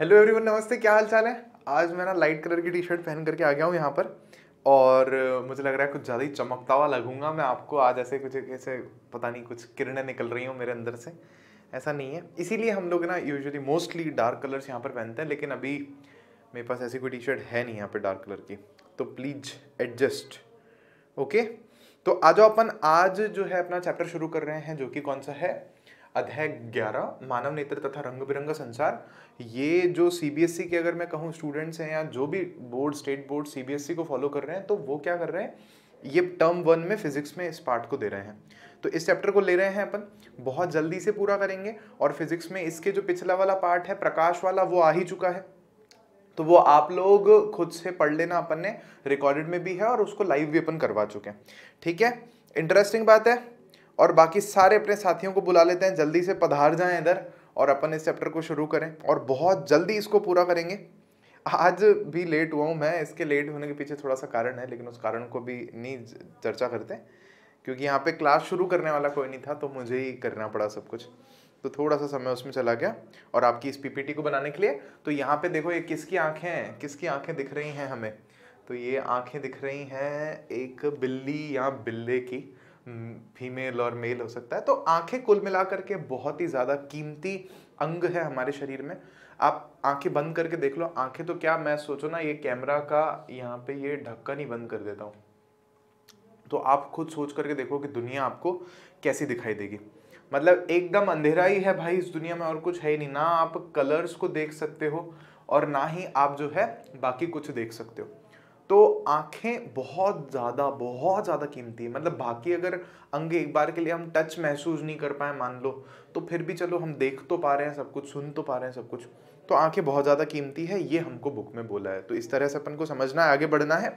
hello everyone नमस्ते क्या हाल चाल है आज मैं ना लाइट कलर की टी शर्ट पहन करके आ गया हूँ यहाँ पर और मुझे लग रहा है कुछ ज़्यादा ही चमकता हुआ लगूंगा मैं आपको आज ऐसे कुछ ऐसे पता नहीं कुछ किरणें निकल रही हूँ मेरे अंदर से ऐसा नहीं है इसीलिए हम लोग ना यूजुअली मोस्टली डार्क कलर्स यहाँ पर पहनते हैं लेकिन अभी मेरे पास ऐसी कोई टी शर्ट है नहीं यहाँ पर डार्क कलर की तो प्लीज़ एडजस्ट ओके तो आ जाओ अपन आज जो है अपना चैप्टर शुरू कर रहे हैं जो कि कौन सा है अध्याय ग्यारह मानव नेत्र तथा रंग बिरंगा संसार ये जो सीबीएसई e के अगर मैं कहूँ स्टूडेंट्स हैं या जो भी बोर्ड स्टेट बोर्ड सीबीएसई को फॉलो कर रहे हैं तो वो क्या कर रहे हैं ये टर्म वन में फिजिक्स में इस पार्ट को दे रहे हैं तो इस चैप्टर को ले रहे हैं अपन बहुत जल्दी से पूरा करेंगे और फिजिक्स में इसके जो पिछला वाला पार्ट है प्रकाश वाला वो आ ही चुका है तो वो आप लोग खुद से पढ़ लेना अपन ने रिकॉर्डेड में भी है और उसको लाइव भी अपन करवा चुके हैं ठीक है इंटरेस्टिंग बात है और बाकी सारे अपने साथियों को बुला लेते हैं जल्दी से पधार जाएं इधर और अपन इस चैप्टर को शुरू करें और बहुत जल्दी इसको पूरा करेंगे आज भी लेट हुआ हूँ मैं इसके लेट होने के पीछे थोड़ा सा कारण है लेकिन उस कारण को भी नहीं चर्चा करते क्योंकि यहाँ पे क्लास शुरू करने वाला कोई नहीं था तो मुझे ही करना पड़ा सब कुछ तो थोड़ा सा समय उसमें चला गया और आपकी इस पीपीटी को बनाने के लिए तो यहाँ पे देखो ये किसकी आंखें हैं किसकी आंखें दिख रही हैं हमें तो ये आंखें दिख रही हैं एक बिल्ली या बिल्ले की फीमेल हम्म, और मेल हो सकता है तो आंखें कुल मिलाकर के बहुत ही ज़्यादा कीमती अंग है हमारे शरीर में आप आंखें बंद करके देख लो आंखें तो क्या मैं सोचो ना ये कैमरा का यहाँ पे ये ढक्कन ही बंद कर देता हूँ तो आप खुद सोच करके देखो कि दुनिया आपको कैसी दिखाई देगी मतलब एकदम अंधेरा ही है भाई इस दुनिया में और कुछ है ही नहीं ना आप कलर्स को देख सकते हो और ना ही आप जो है बाकी कुछ देख सकते हो तो आँखें बहुत ज़्यादा बहुत ज़्यादा कीमती है मतलब बाकी अगर अंग एक बार के लिए हम टच महसूस नहीं कर पाए मान लो तो फिर भी चलो हम देख तो पा रहे हैं सब कुछ सुन तो पा रहे हैं सब कुछ तो आंखें बहुत ज़्यादा कीमती है ये हमको बुक में बोला है तो इस तरह से अपन को समझना है आगे बढ़ना है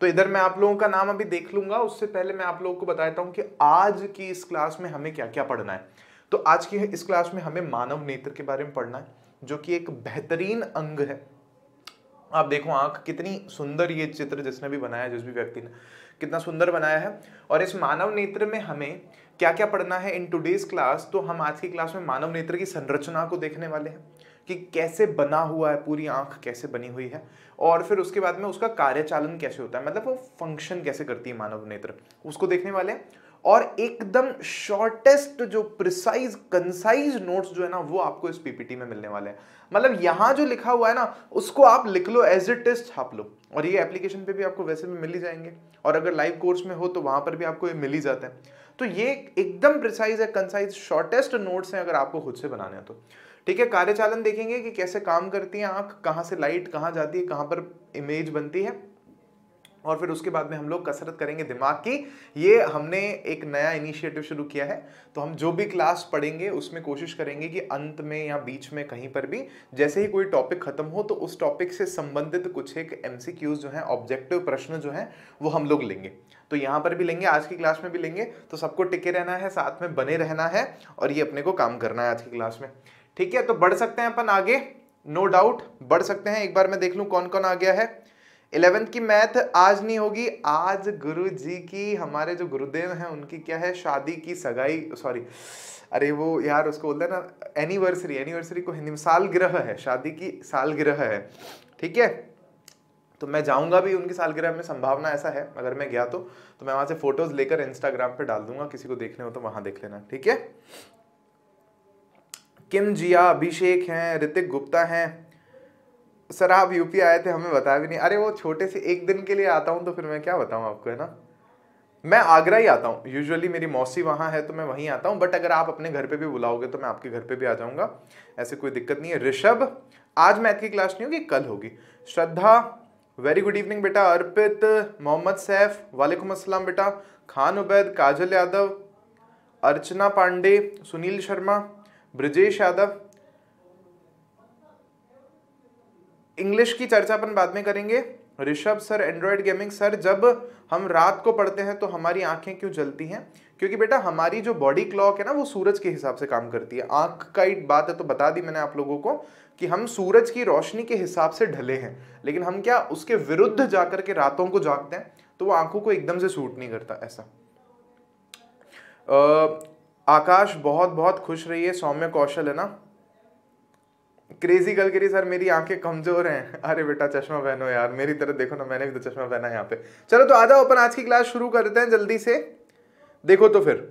तो इधर मैं आप लोगों का नाम अभी देख लूंगा उससे पहले मैं आप लोगों को बताता हूँ कि आज की इस क्लास में हमें क्या क्या पढ़ना है तो आज की इस क्लास में हमें मानव नेत्र के बारे में पढ़ना है जो कि एक बेहतरीन अंग है आप देखो आंख कितनी सुंदर ये चित्र जिसने भी बनाया जिस भी व्यक्ति ने कितना सुंदर बनाया है और इस मानव नेत्र में हमें क्या क्या पढ़ना है इन टूडेज क्लास तो हम आज की क्लास में मानव नेत्र की संरचना को देखने वाले हैं कि कैसे बना हुआ है पूरी आंख कैसे बनी हुई है और फिर उसके बाद में उसका कार्यचालन कैसे होता है मतलब वो फंक्शन कैसे करती है मानव नेत्र उसको देखने वाले हैं और एकदम शॉर्टेस्ट जो प्रिसाइज कंसाइज नोट्स जो है ना वो आपको इस पीपीटी में मिलने वाले हैं मतलब यहाँ जो लिखा हुआ है ना उसको आप लिख लो एज इट इज छाप लो और ये एप्लीकेशन पे भी आपको वैसे भी मिल ही जाएंगे और अगर लाइव कोर्स में हो तो वहाँ पर भी आपको ये मिल ही जाते हैं तो ये एकदम प्रिसाइज है कंसाइज शॉर्टेस्ट नोट्स हैं अगर आपको खुद से बनाने हैं तो ठीक है कार्यचालन देखेंगे कि कैसे काम करती है आँख कहाँ से लाइट कहाँ जाती है कहाँ पर इमेज बनती है और फिर उसके बाद में हम लोग कसरत करेंगे दिमाग की ये हमने एक नया इनिशिएटिव शुरू किया है तो हम जो भी क्लास पढ़ेंगे उसमें कोशिश करेंगे कि अंत में या बीच में कहीं पर भी जैसे ही कोई टॉपिक खत्म हो तो उस टॉपिक से संबंधित कुछ एक एम जो हैं ऑब्जेक्टिव प्रश्न जो हैं वो हम लोग लेंगे तो यहाँ पर भी लेंगे आज की क्लास में भी लेंगे तो सबको टिके रहना है साथ में बने रहना है और ये अपने को काम करना है आज की क्लास में ठीक है तो बढ़ सकते हैं अपन आगे नो no डाउट बढ़ सकते हैं एक बार मैं देख लूँ कौन कौन आ गया है इलेवेंथ की मैथ आज नहीं होगी आज गुरु जी की हमारे जो गुरुदेव हैं उनकी क्या है शादी की सगाई सॉरी अरे वो यार उसको बोलते हैं ना एनिवर्सरी एनिवर्सरी को हिंदी में सालगिरह है शादी की सालगिरह है ठीक है तो मैं जाऊंगा भी उनकी सालगिरह में संभावना ऐसा है अगर मैं गया तो तो मैं वहां से फोटोज लेकर इंस्टाग्राम पे डाल दूंगा किसी को देखने हो तो वहां देख लेना ठीक है किम जिया अभिषेक हैं ऋतिक गुप्ता हैं सर आप यूपी आए थे हमें बताया भी नहीं अरे वो छोटे से एक दिन के लिए आता हूँ तो फिर मैं क्या बताऊँ आपको है ना मैं आगरा ही आता हूँ यूजुअली मेरी मौसी वहाँ है तो मैं वहीं आता हूँ बट अगर आप अपने घर पे भी बुलाओगे तो मैं आपके घर पे भी आ जाऊँगा ऐसे कोई दिक्कत नहीं है ऋषभ आज मैथ की क्लास नहीं होगी कल होगी श्रद्धा वेरी गुड इवनिंग बेटा अर्पित मोहम्मद सैफ वालेकुम असलम बेटा खान उबैद काजल यादव अर्चना पांडे सुनील शर्मा ब्रजेश यादव इंग्लिश की चर्चा अपन बाद में करेंगे Rishabh sir Android gaming sir जब हम रात को पढ़ते हैं तो हमारी आंखें क्यों जलती हैं क्योंकि बेटा हमारी जो बॉडी क्लॉक है ना वो सूरज के हिसाब से काम करती है आंख का एक बात है तो बता दी मैंने आप लोगों को कि हम सूरज की रोशनी के हिसाब से ढले हैं लेकिन हम क्या उसके विरुद्ध जाकर के रातों को जागते हैं तो वो आंखों को एकदम से सूट नहीं करता ऐसा आ, आकाश बहुत बहुत खुश रहिए सौम्य कौशल है ना क्रेजी गल करी सर मेरी आंखें कमजोर हैं अरे बेटा चश्मा पहनो यार मेरी तरह देखो ना मैंने भी तो चश्मा पहना है यहाँ पे चलो तो आ जाओ अपन आज की क्लास शुरू करते हैं जल्दी से देखो तो फिर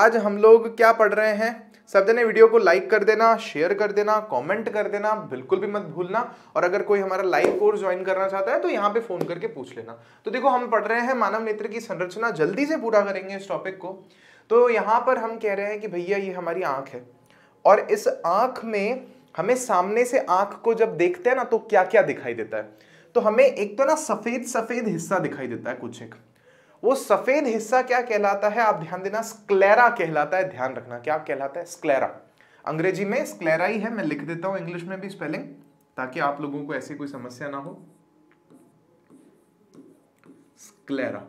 आज हम लोग क्या पढ़ रहे हैं सब जने वीडियो को लाइक कर देना शेयर कर देना कमेंट कर देना बिल्कुल भी मत भूलना और अगर कोई हमारा लाइव कोर्स ज्वाइन करना चाहता है तो यहाँ पे फोन करके पूछ लेना तो देखो हम पढ़ रहे हैं मानव नेत्र की संरचना जल्दी से पूरा करेंगे इस टॉपिक को तो यहाँ पर हम कह रहे हैं कि भैया ये हमारी आँख है और इस आँख में हमें सामने से आंख को जब देखते हैं ना तो क्या क्या दिखाई देता है तो हमें एक तो ना सफ़ेद सफ़ेद हिस्सा दिखाई देता है कुछ एक वो सफ़ेद हिस्सा क्या कहलाता है आप ध्यान देना स्क्लेरा कहलाता है ध्यान रखना क्या कहलाता है स्क्लेरा अंग्रेजी में स्क्लेरा ही है मैं लिख देता हूं इंग्लिश में भी स्पेलिंग ताकि आप लोगों को ऐसी कोई समस्या ना हो स्क्लेरा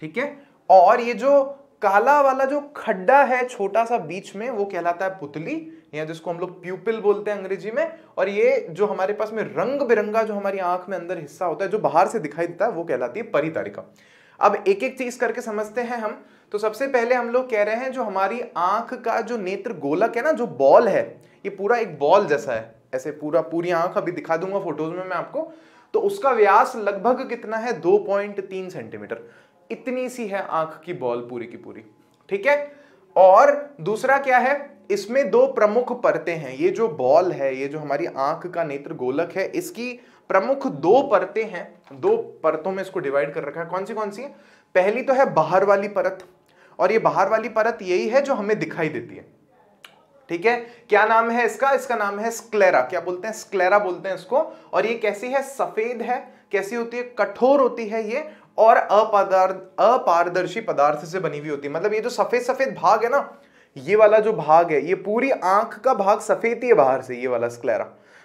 ठीक है और ये जो काला वाला जो खड्डा है छोटा सा बीच में वो कहलाता है पुतली या जिसको हम लोग प्यूपिल बोलते हैं अंग्रेजी में और ये जो हमारे पास में रंग बिरंगा जो हमारी आंख में अंदर हिस्सा होता है जो बाहर से दिखाई देता है वो कहलाती है परितारिका अब एक एक चीज करके समझते हैं हम तो सबसे पहले हम लोग कह रहे हैं जो हमारी आंख का जो नेत्र गोलक है ना जो बॉल है ये पूरा एक बॉल जैसा है ऐसे पूरा पूरी आंख अभी दिखा दूंगा फोटोज में मैं आपको तो उसका व्यास लगभग कितना है दो पॉइंट तीन सेंटीमीटर इतनी सी है आंख की बॉल पूरी की पूरी ठीक है और दूसरा क्या है इसमें दो प्रमुख परतें हैं ये जो बॉल है ये जो हमारी आंख का नेत्र गोलक है इसकी प्रमुख दो परतें हैं दो परतों में इसको डिवाइड कर रखा है कौन सी कौन सी पहली तो है बाहर वाली परत और ये बाहर वाली परत यही है जो हमें दिखाई देती है ठीक है क्या नाम है इसका इसका नाम है स्क्लेरा क्या बोलते हैं स्क्लेरा बोलते हैं इसको और ये कैसी है सफेद है कैसी होती है कठोर होती है ये और अपारदर्शी पदार्थ से बनी हुई होती है मतलब ये जो सफेद सफेद भाग है ना ये वाला जो भाग है ये पूरी आंख का भाग सफेद ही है बाहर से ये वाला स्क्लेरा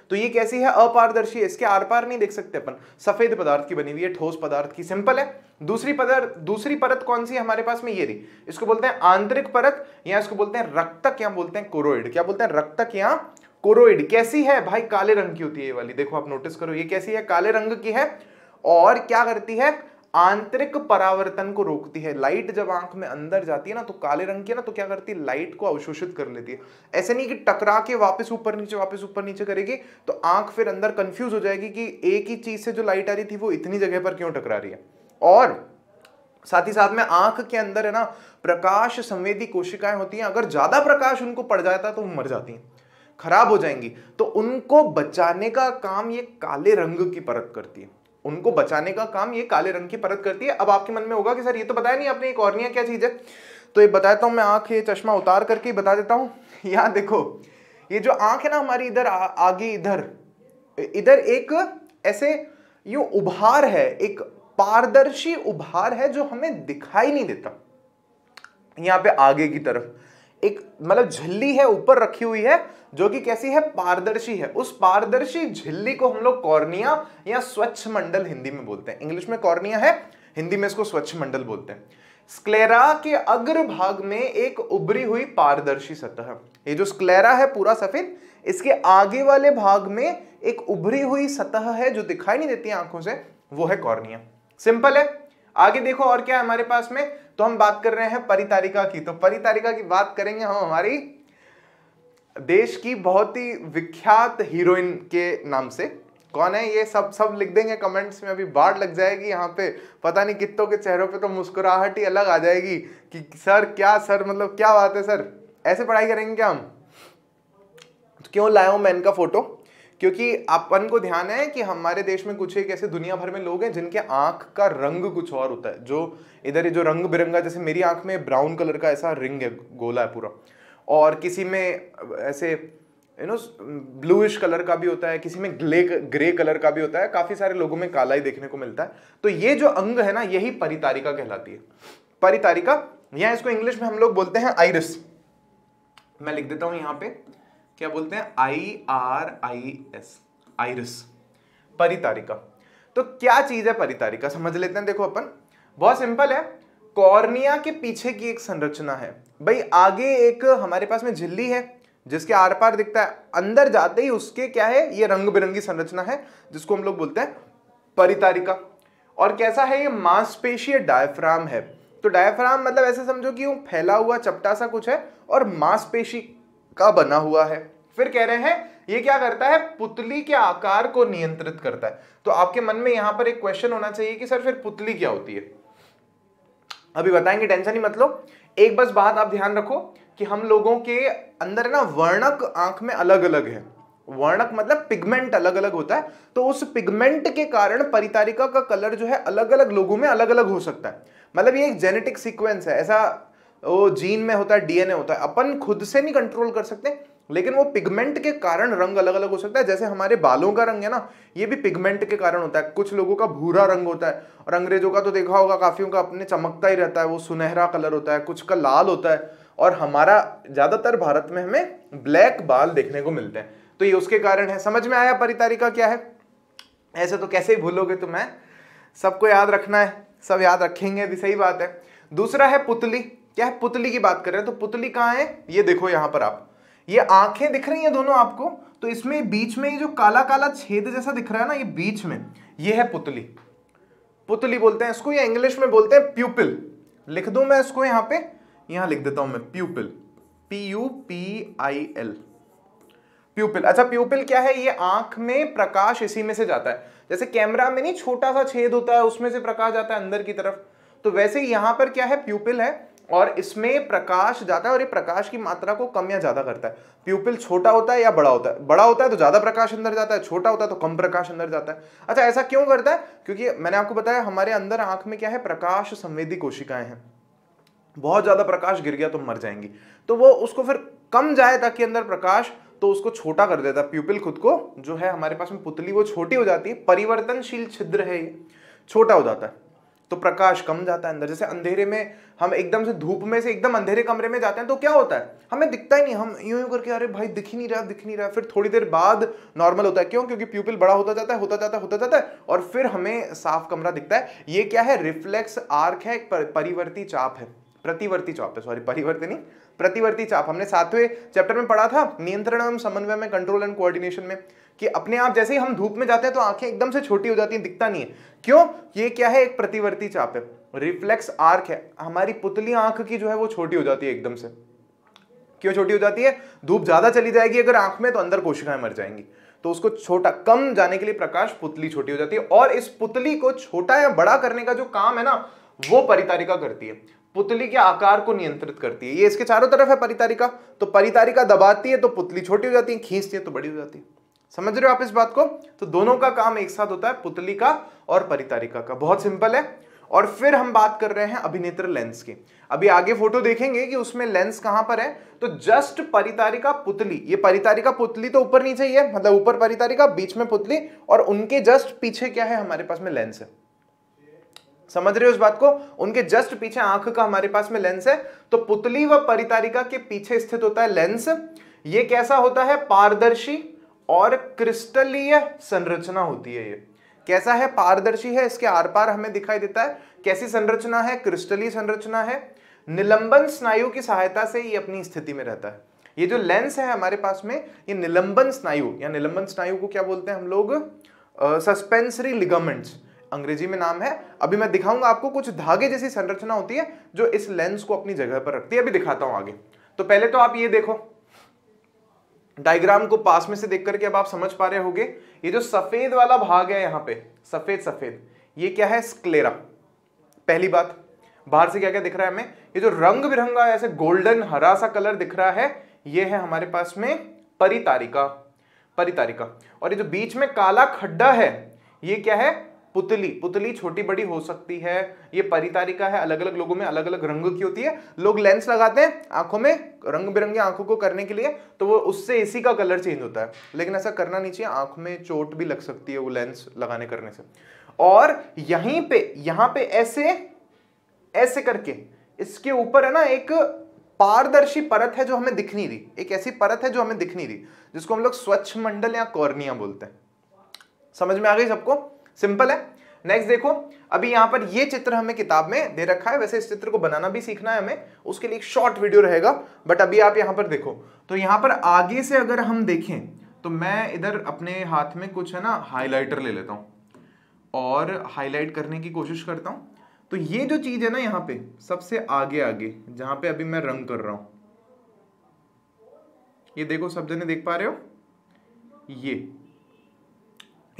तो ये कैसी है अपारदर्शी है इसके आर पार नहीं देख सकते अपन सफेद पदार्थ की बनी हुई है ठोस पदार्थ की सिंपल है दूसरी पदार्थ दूसरी परत कौन सी है हमारे पास में ये रही इसको बोलते हैं आंतरिक परत या इसको बोलते हैं रक्तक या बोलते हैं कोरोइड क्या बोलते हैं रक्तक या कोरोइड कैसी है भाई काले रंग की होती है ये वाली देखो आप नोटिस करो ये कैसी है काले रंग की है और क्या करती है आंतरिक परावर्तन को रोकती है लाइट जब आंख में अंदर जाती है ना तो काले रंग की ना तो क्या करती है लाइट को अवशोषित कर लेती है ऐसे नहीं कि टकरा के वापस ऊपर नीचे वापस ऊपर नीचे करेगी तो आंख फिर अंदर कंफ्यूज हो जाएगी कि एक ही चीज से जो लाइट आ रही थी वो इतनी जगह पर क्यों टकरा रही है और साथ ही साथ में आंख के अंदर है ना प्रकाश संवेदी कोशिकाएं होती हैं अगर ज्यादा प्रकाश उनको पड़ जाता तो वो मर जाती हैं खराब हो जाएंगी तो उनको बचाने का काम ये काले रंग की परत करती है उनको बचाने का काम ये काले रंग की परत करती है अब आपके मन में होगा कि सर ये तो बताया नहीं आपने एक और क्या चीज़ है तो ये बताता हूँ मैं आंख ये चश्मा उतार करके बता देता हूँ यहाँ देखो ये जो आंख है ना हमारी इधर आगे इधर इधर एक ऐसे यू उभार है एक पारदर्शी उभार है जो हमें दिखाई नहीं देता यहाँ पे आगे की तरफ एक मतलब झल्ली है ऊपर रखी हुई है जो कि कैसी है पारदर्शी है उस पारदर्शी झिल्ली को हम लोग कॉर्निया या स्वच्छ मंडल हिंदी में बोलते हैं इंग्लिश में कॉर्निया है हिंदी में इसको स्वच्छ मंडल बोलते हैं स्क्लेरा के अग्र भाग में एक उभरी हुई पारदर्शी सतह ये जो स्क्लेरा है पूरा सफेद इसके आगे वाले भाग में एक उभरी हुई सतह है जो दिखाई नहीं देती आंखों से वो है कॉर्निया सिंपल है आगे देखो और क्या है हमारे पास में तो हम बात कर रहे हैं परितारिका की तो परितारिका की बात करेंगे हम हमारी देश की बहुत ही विख्यात हीरोइन के नाम से कौन है ये सब सब लिख देंगे कमेंट्स में अभी बाढ़ लग जाएगी यहाँ पे पता नहीं कितों के चेहरों पे तो मुस्कुराहट ही अलग आ जाएगी कि सर क्या सर मतलब क्या बात है सर ऐसे पढ़ाई करेंगे क्या हम तो क्यों लाए हूँ मैं इनका फोटो क्योंकि अपन को ध्यान है कि हमारे देश में कुछ एक ऐसे दुनिया भर में लोग हैं जिनके आंख का रंग कुछ और होता है जो इधर ये जो रंग बिरंगा जैसे मेरी आंख में ब्राउन कलर का ऐसा रिंग है गोला है पूरा और किसी में ऐसे यू नो ब्लूइश कलर का भी होता है किसी में ग्ले ग्रे कलर का भी होता है काफ़ी सारे लोगों में काला ही देखने को मिलता है तो ये जो अंग है ना यही परितारिका कहलाती है परितारिका या इसको इंग्लिश में हम लोग बोलते हैं आइरिस मैं लिख देता हूँ यहाँ पे क्या बोलते हैं I R I S iris परितारिका तो क्या चीज़ है परितारिका समझ लेते हैं देखो अपन बहुत सिंपल है कॉर्निया के पीछे की एक संरचना है भाई आगे एक हमारे पास में झिल्ली है जिसके आर पार दिखता है अंदर जाते ही उसके क्या है ये रंग बिरंगी संरचना है जिसको हम लोग बोलते हैं परितारिका और कैसा है ये मांसपेशीय डायफ्राम है तो डायफ्राम मतलब ऐसे समझो कि फैला हुआ चपटा सा कुछ है और मांसपेशी का बना हुआ है फिर कह रहे हैं ये क्या करता है पुतली के आकार को नियंत्रित करता है तो आपके मन में यहां पर एक क्वेश्चन होना चाहिए कि सर फिर पुतली क्या होती है अभी बताएंगे टेंशन ही मतलब एक बस बात आप ध्यान रखो कि हम लोगों के अंदर ना वर्णक आंख में अलग अलग है वर्णक मतलब पिगमेंट अलग अलग होता है तो उस पिगमेंट के कारण परितारिका का कलर जो है अलग अलग लोगों में अलग अलग हो सकता है मतलब ये एक जेनेटिक सीक्वेंस है ऐसा वो जीन में होता है डीएनए होता है अपन खुद से नहीं कंट्रोल कर सकते लेकिन वो पिगमेंट के कारण रंग अलग अलग हो सकता है जैसे हमारे बालों का रंग है ना ये भी पिगमेंट के कारण होता है कुछ लोगों का भूरा रंग होता है और अंग्रेजों का तो देखा होगा काफ़ियों का अपने चमकता ही रहता है वो सुनहरा कलर होता है कुछ का लाल होता है और हमारा ज़्यादातर भारत में हमें ब्लैक बाल देखने को मिलते हैं तो ये उसके कारण है समझ में आया परितारिका क्या है ऐसे तो कैसे ही भूलोगे तुम्हें सबको याद रखना है सब याद रखेंगे भी सही बात है दूसरा है पुतली क्या है पुतली की बात कर रहे हैं तो पुतली कहाँ है ये देखो यहाँ पर आप ये आंखें दिख रही हैं दोनों आपको तो इसमें बीच में ये जो काला काला छेद जैसा दिख रहा है ना ये बीच में ये है पुतली पुतली बोलते हैं इसको ये इंग्लिश में बोलते हैं प्यूपिल लिख दू मैं इसको यहां पे यहां लिख देता हूं मैं pupil P U P I L pupil अच्छा प्यूपिल क्या है ये आंख में प्रकाश इसी में से जाता है जैसे कैमरा में नहीं छोटा सा छेद होता है उसमें से प्रकाश जाता है अंदर की तरफ तो वैसे यहां पर क्या है प्यूपिल है और इसमें प्रकाश जाता है और ये प्रकाश की मात्रा को कम या ज़्यादा करता है प्यूपिल छोटा होता है या बड़ा होता है बड़ा होता है तो ज़्यादा प्रकाश अंदर जाता है छोटा होता है तो कम प्रकाश अंदर जाता है अच्छा ऐसा क्यों करता है क्योंकि मैंने आपको बताया हमारे अंदर आंख में क्या है प्रकाश संवेदी कोशिकाएं हैं बहुत ज़्यादा प्रकाश गिर गया तो मर जाएंगी तो वो उसको फिर कम जाए ताकि अंदर प्रकाश तो उसको छोटा कर देता है प्यूपिल खुद को जो है हमारे पास में पुतली वो छोटी हो जाती है परिवर्तनशील छिद्र है ये छोटा हो जाता है तो प्रकाश कम जाता है अंदर जैसे अंधेरे में हम एकदम से धूप में से एकदम अंधेरे कमरे में जाते हैं तो क्या होता है हमें दिखता ही नहीं हम यूं यूं करके अरे भाई दिख ही नहीं रहा दिख नहीं रहा फिर थोड़ी देर बाद नॉर्मल होता है क्यों क्योंकि प्यूपिल बड़ा होता जाता है होता जाता है होता जाता है और फिर हमें साफ कमरा दिखता है ये क्या है रिफ्लेक्स आर्क है एक परिवर्ती चाप है प्रतिवर्ती चाप है सॉरी परिवर्ती नहीं प्रतिवर्ती चाप हमने सातवें चैप्टर में पढ़ा था नियंत्रण एवं समन्वय में कंट्रोल एंड कोऑर्डिनेशन में कि अपने आप जैसे ही हम धूप में जाते हैं तो आंखें एकदम से छोटी हो जाती हैं दिखता नहीं है क्यों ये क्या है एक प्रतिवर्ती चाप है रिफ्लेक्स आर्क है हमारी पुतली आंख की जो है वो छोटी हो जाती है एकदम से क्यों छोटी हो जाती है धूप ज्यादा चली जाएगी अगर आंख में तो अंदर कोशिकाएं मर जाएंगी तो उसको छोटा कम जाने के लिए प्रकाश पुतली छोटी हो जाती है और इस पुतली को छोटा या बड़ा करने का जो काम है ना वो परितारिका करती है पुतली के आकार को नियंत्रित करती है ये इसके चारों तरफ है परितारिका तो परितारिका दबाती है तो पुतली छोटी हो जाती है खींचती है तो बड़ी हो जाती है समझ रहे हो आप इस बात को तो दोनों का काम एक साथ होता है पुतली का और परितारिका का बहुत सिंपल है और फिर हम बात कर रहे हैं अभिनेत्र लेंस की अभी आगे फोटो देखेंगे कि उसमें लेंस कहां पर है तो जस्ट परितारिका पुतली ये परितारिका पुतली तो ऊपर नीचे ही है मतलब ऊपर परितारिका बीच में पुतली और उनके जस्ट पीछे क्या है हमारे पास में लेंस है समझ रहे हो उस बात को उनके जस्ट पीछे आंख का हमारे पास में लेंस है तो पुतली व परितारिका के पीछे स्थित होता है लेंस ये कैसा होता है पारदर्शी और क्रिस्टलीय संरचना होती है ये कैसा है पारदर्शी है इसके आर पार हमें दिखाई देता है कैसी संरचना है क्रिस्टलीय संरचना है निलंबन स्नायु की सहायता से ये अपनी स्थिति में रहता है ये जो लेंस है हमारे पास में ये निलंबन स्नायु या निलंबन स्नायु को क्या बोलते हैं हम लोग सस्पेंसरी लिगामेंट्स अंग्रेजी में नाम है अभी मैं दिखाऊंगा आपको कुछ धागे जैसी संरचना होती है जो इस लेंस को अपनी जगह पर रखती है अभी दिखाता हूं आगे तो पहले तो आप ये देखो डायग्राम को पास में से देख करके अब आप समझ पा रहे होंगे ये जो सफेद वाला भाग है यहां पे सफेद सफेद ये क्या है स्क्लेरा पहली बात बाहर से क्या क्या दिख रहा है हमें ये जो रंग बिरंगा ऐसे गोल्डन हरा सा कलर दिख रहा है ये है हमारे पास में परितारिका परितारिका और ये जो बीच में काला खड्डा है ये क्या है पुतली पुतली छोटी बड़ी हो सकती है ये परितारिका है अलग अलग लोगों में अलग अलग रंग की होती है लोग लेंस लगाते हैं आंखों में रंग बिरंगी आंखों को करने के लिए तो वो उससे इसी का कलर चेंज होता है लेकिन ऐसा करना नहीं चाहिए आंख में चोट भी लग सकती है वो लेंस लगाने करने से और यहीं पे यहां पे ऐसे ऐसे करके इसके ऊपर है ना एक पारदर्शी परत है जो हमें दिख नहीं रही एक ऐसी परत है जो हमें दिख नहीं रही जिसको हम लोग स्वच्छ मंडल या कॉर्निया बोलते हैं समझ में आ गई सबको सिंपल है नेक्स्ट देखो अभी यहां पर ये चित्र हमें किताब में दे रखा है वैसे इस चित्र को बनाना भी सीखना है हमें उसके लिए एक शॉर्ट वीडियो रहेगा बट अभी आप यहां पर देखो तो यहां पर आगे से अगर हम देखें तो मैं इधर अपने हाथ में कुछ है ना हाईलाइटर ले लेता हूं और हाईलाइट करने की कोशिश करता हूं तो ये जो चीज़ है ना यहाँ पे सबसे आगे आगे जहां पे अभी मैं रंग कर रहा हूं ये देखो सब जने देख पा रहे हो ये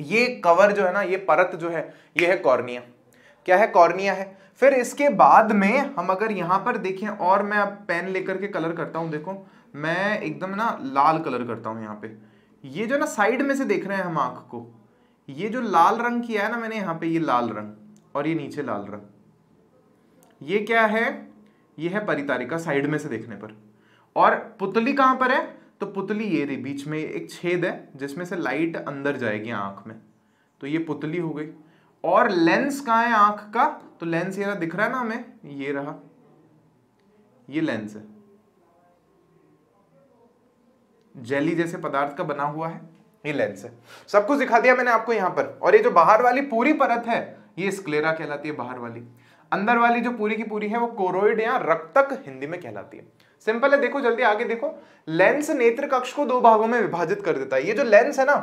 ये कवर जो है ना ये परत जो है ये है कॉर्निया क्या है कॉर्निया है फिर इसके बाद में हम अगर यहां पर देखें और मैं अब पेन लेकर के कलर करता हूं देखो मैं एकदम ना लाल कलर करता हूं यहाँ पे ये जो ना साइड में से देख रहे हैं हम आंख को ये जो लाल रंग किया है ना मैंने यहाँ पे ये लाल रंग और ये नीचे लाल रंग ये क्या है ये है परितारिका साइड में से देखने पर और पुतली कहां पर है तो पुतली ये रही बीच में एक छेद है जिसमें से लाइट अंदर जाएगी आंख में तो ये पुतली हो गई और लेंस कहाँ है आंख का तो लेंस ये रहा दिख रहा है ना हमें ये रहा ये लेंस है जेली जैसे पदार्थ का बना हुआ है ये लेंस है सब कुछ दिखा दिया मैंने आपको यहां पर और ये जो बाहर वाली पूरी परत है ये स्क्लेरा कहलाती है बाहर वाली अंदर वाली जो पूरी की पूरी है वो कोरोइड या रक्तक हिंदी में कहलाती है सिंपल है देखो जल्दी आगे देखो लेंस नेत्र कक्ष को दो भागों में विभाजित कर देता है ये जो लेंस है ना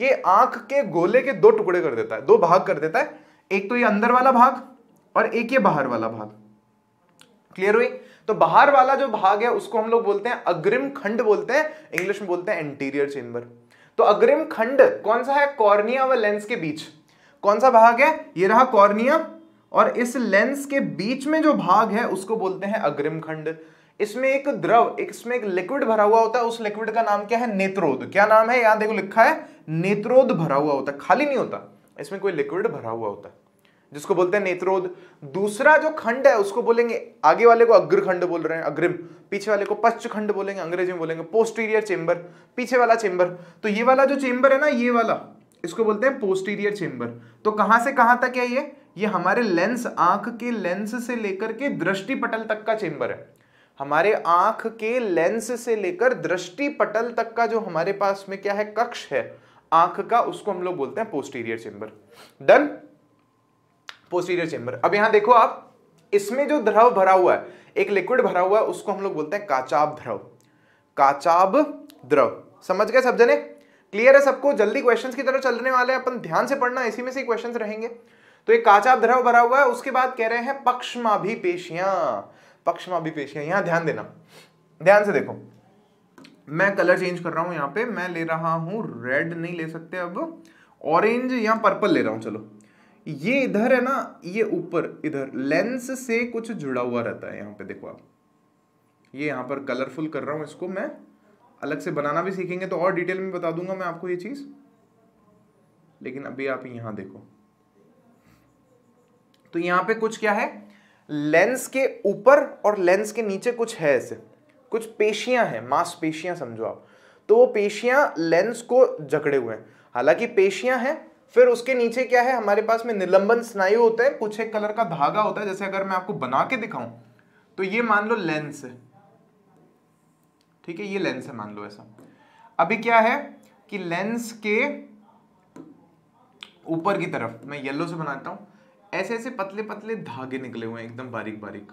ये आंख के गोले के दो टुकड़े कर देता है दो भाग कर देता है एक तो ये अंदर वाला भाग और एक ये बाहर वाला भाग क्लियर हुई तो बाहर वाला जो भाग है उसको हम लोग बोलते हैं अग्रिम खंड बोलते हैं इंग्लिश में बोलते हैं एंटीरियर चेंबर तो अग्रिम खंड कौन सा है कॉर्निया व लेंस के बीच कौन सा भाग है ये रहा कॉर्निया और इस लेंस के बीच में जो भाग है उसको बोलते हैं अग्रिम खंड इसमें एक द्रव एक इसमें एक लिक्विड भरा हुआ होता है उस लिक्विड का नाम क्या है नेत्रोद क्या नाम है यहां देखो लिखा है नेत्रोद भरा हुआ होता है खाली नहीं होता इसमें कोई लिक्विड भरा हुआ होता है जिसको बोलते हैं नेत्रोद दूसरा जो खंड है उसको बोलेंगे आगे वाले को अग्रखंड बोल रहे हैं अग्रिम पीछे वाले को पश्च खंड बोलेंगे अंग्रेजी में बोलेंगे पोस्टीरियर चेंबर पीछे वाला चेंबर तो ये वाला जो चेंबर है ना ये वाला इसको बोलते हैं पोस्टीरियर चेंबर तो कहां से कहां तक है ये ये हमारे लेंस आंख के लेंस से लेकर के दृष्टि पटल तक का चेंबर है हमारे आंख के लेंस से लेकर दृष्टि पटल तक का जो हमारे पास में क्या है कक्ष है आंख का उसको हम लोग बोलते हैं posterior chamber done posterior chamber अब यहां देखो आप इसमें जो द्रव भरा हुआ है एक लिक्विड भरा हुआ है उसको हम लोग बोलते हैं काचाब द्रव काचाब द्रव समझ गए सब जने क्लियर है सबको जल्दी क्वेश्चंस की तरफ चलने वाले हैं अपन ध्यान से पढ़ना इसी में से क्वेश्चंस रहेंगे तो एक काचाब द्रव भरा हुआ है उसके बाद कह रहे हैं पक्षमा भी पेशियां पक्ष में अभिपेश है यहाँ ध्यान देना ध्यान से देखो मैं कलर चेंज कर रहा हूँ यहाँ पे मैं ले रहा हूँ रेड नहीं ले सकते अब ऑरेंज या पर्पल ले रहा हूँ चलो ये इधर है ना ये ऊपर इधर लेंस से कुछ जुड़ा हुआ रहता है यहाँ पे देखो आप ये यहाँ पर कलरफुल कर रहा हूँ इसको मैं अलग से बनाना भी सीखेंगे तो और डिटेल में बता दूंगा मैं आपको ये चीज़ लेकिन अभी आप यहां देखो तो यहाँ पे कुछ क्या है लेंस के ऊपर और लेंस के नीचे कुछ है ऐसे कुछ पेशियां हैं मांसपेशियां समझो आप तो वो पेशियां लेंस को जकड़े हुए हैं हालांकि पेशियां हैं फिर उसके नीचे क्या है हमारे पास में निलंबन स्नायु होता है कुछ एक कलर का धागा होता है जैसे अगर मैं आपको बना के दिखाऊं तो ये मान लो लेंस है ठीक है ये लेंस है मान लो ऐसा अभी क्या है कि लेंस के ऊपर की तरफ मैं येलो से बनाता हूं ऐसे ऐसे पतले पतले धागे निकले हुए हैं एकदम बारीक बारीक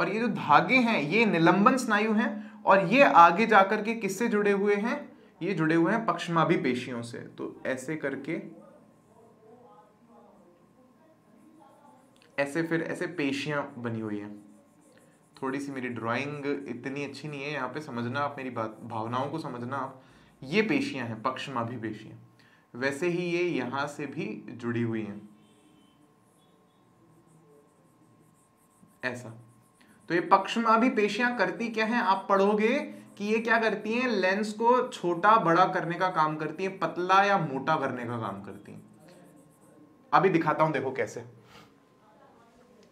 और ये जो धागे हैं ये निलंबन स्नायु हैं और ये आगे जाकर के किससे जुड़े हुए हैं ये जुड़े हुए हैं पक्षमाभी पेशियों से तो ऐसे करके ऐसे फिर ऐसे पेशियां बनी हुई हैं थोड़ी सी मेरी ड्राइंग इतनी अच्छी नहीं है यहाँ पे समझना आप मेरी बात भावनाओं को समझना आप ये पेशियां हैं पक्षमाभी पेशियां वैसे ही ये यहां से भी जुड़ी हुई हैं ऐसा तो ये पक्षमाभी पेशियां करती क्या हैं आप पढ़ोगे कि ये क्या करती हैं लेंस को छोटा बड़ा करने का काम करती हैं पतला या मोटा करने का काम करती हैं अभी दिखाता हूं देखो कैसे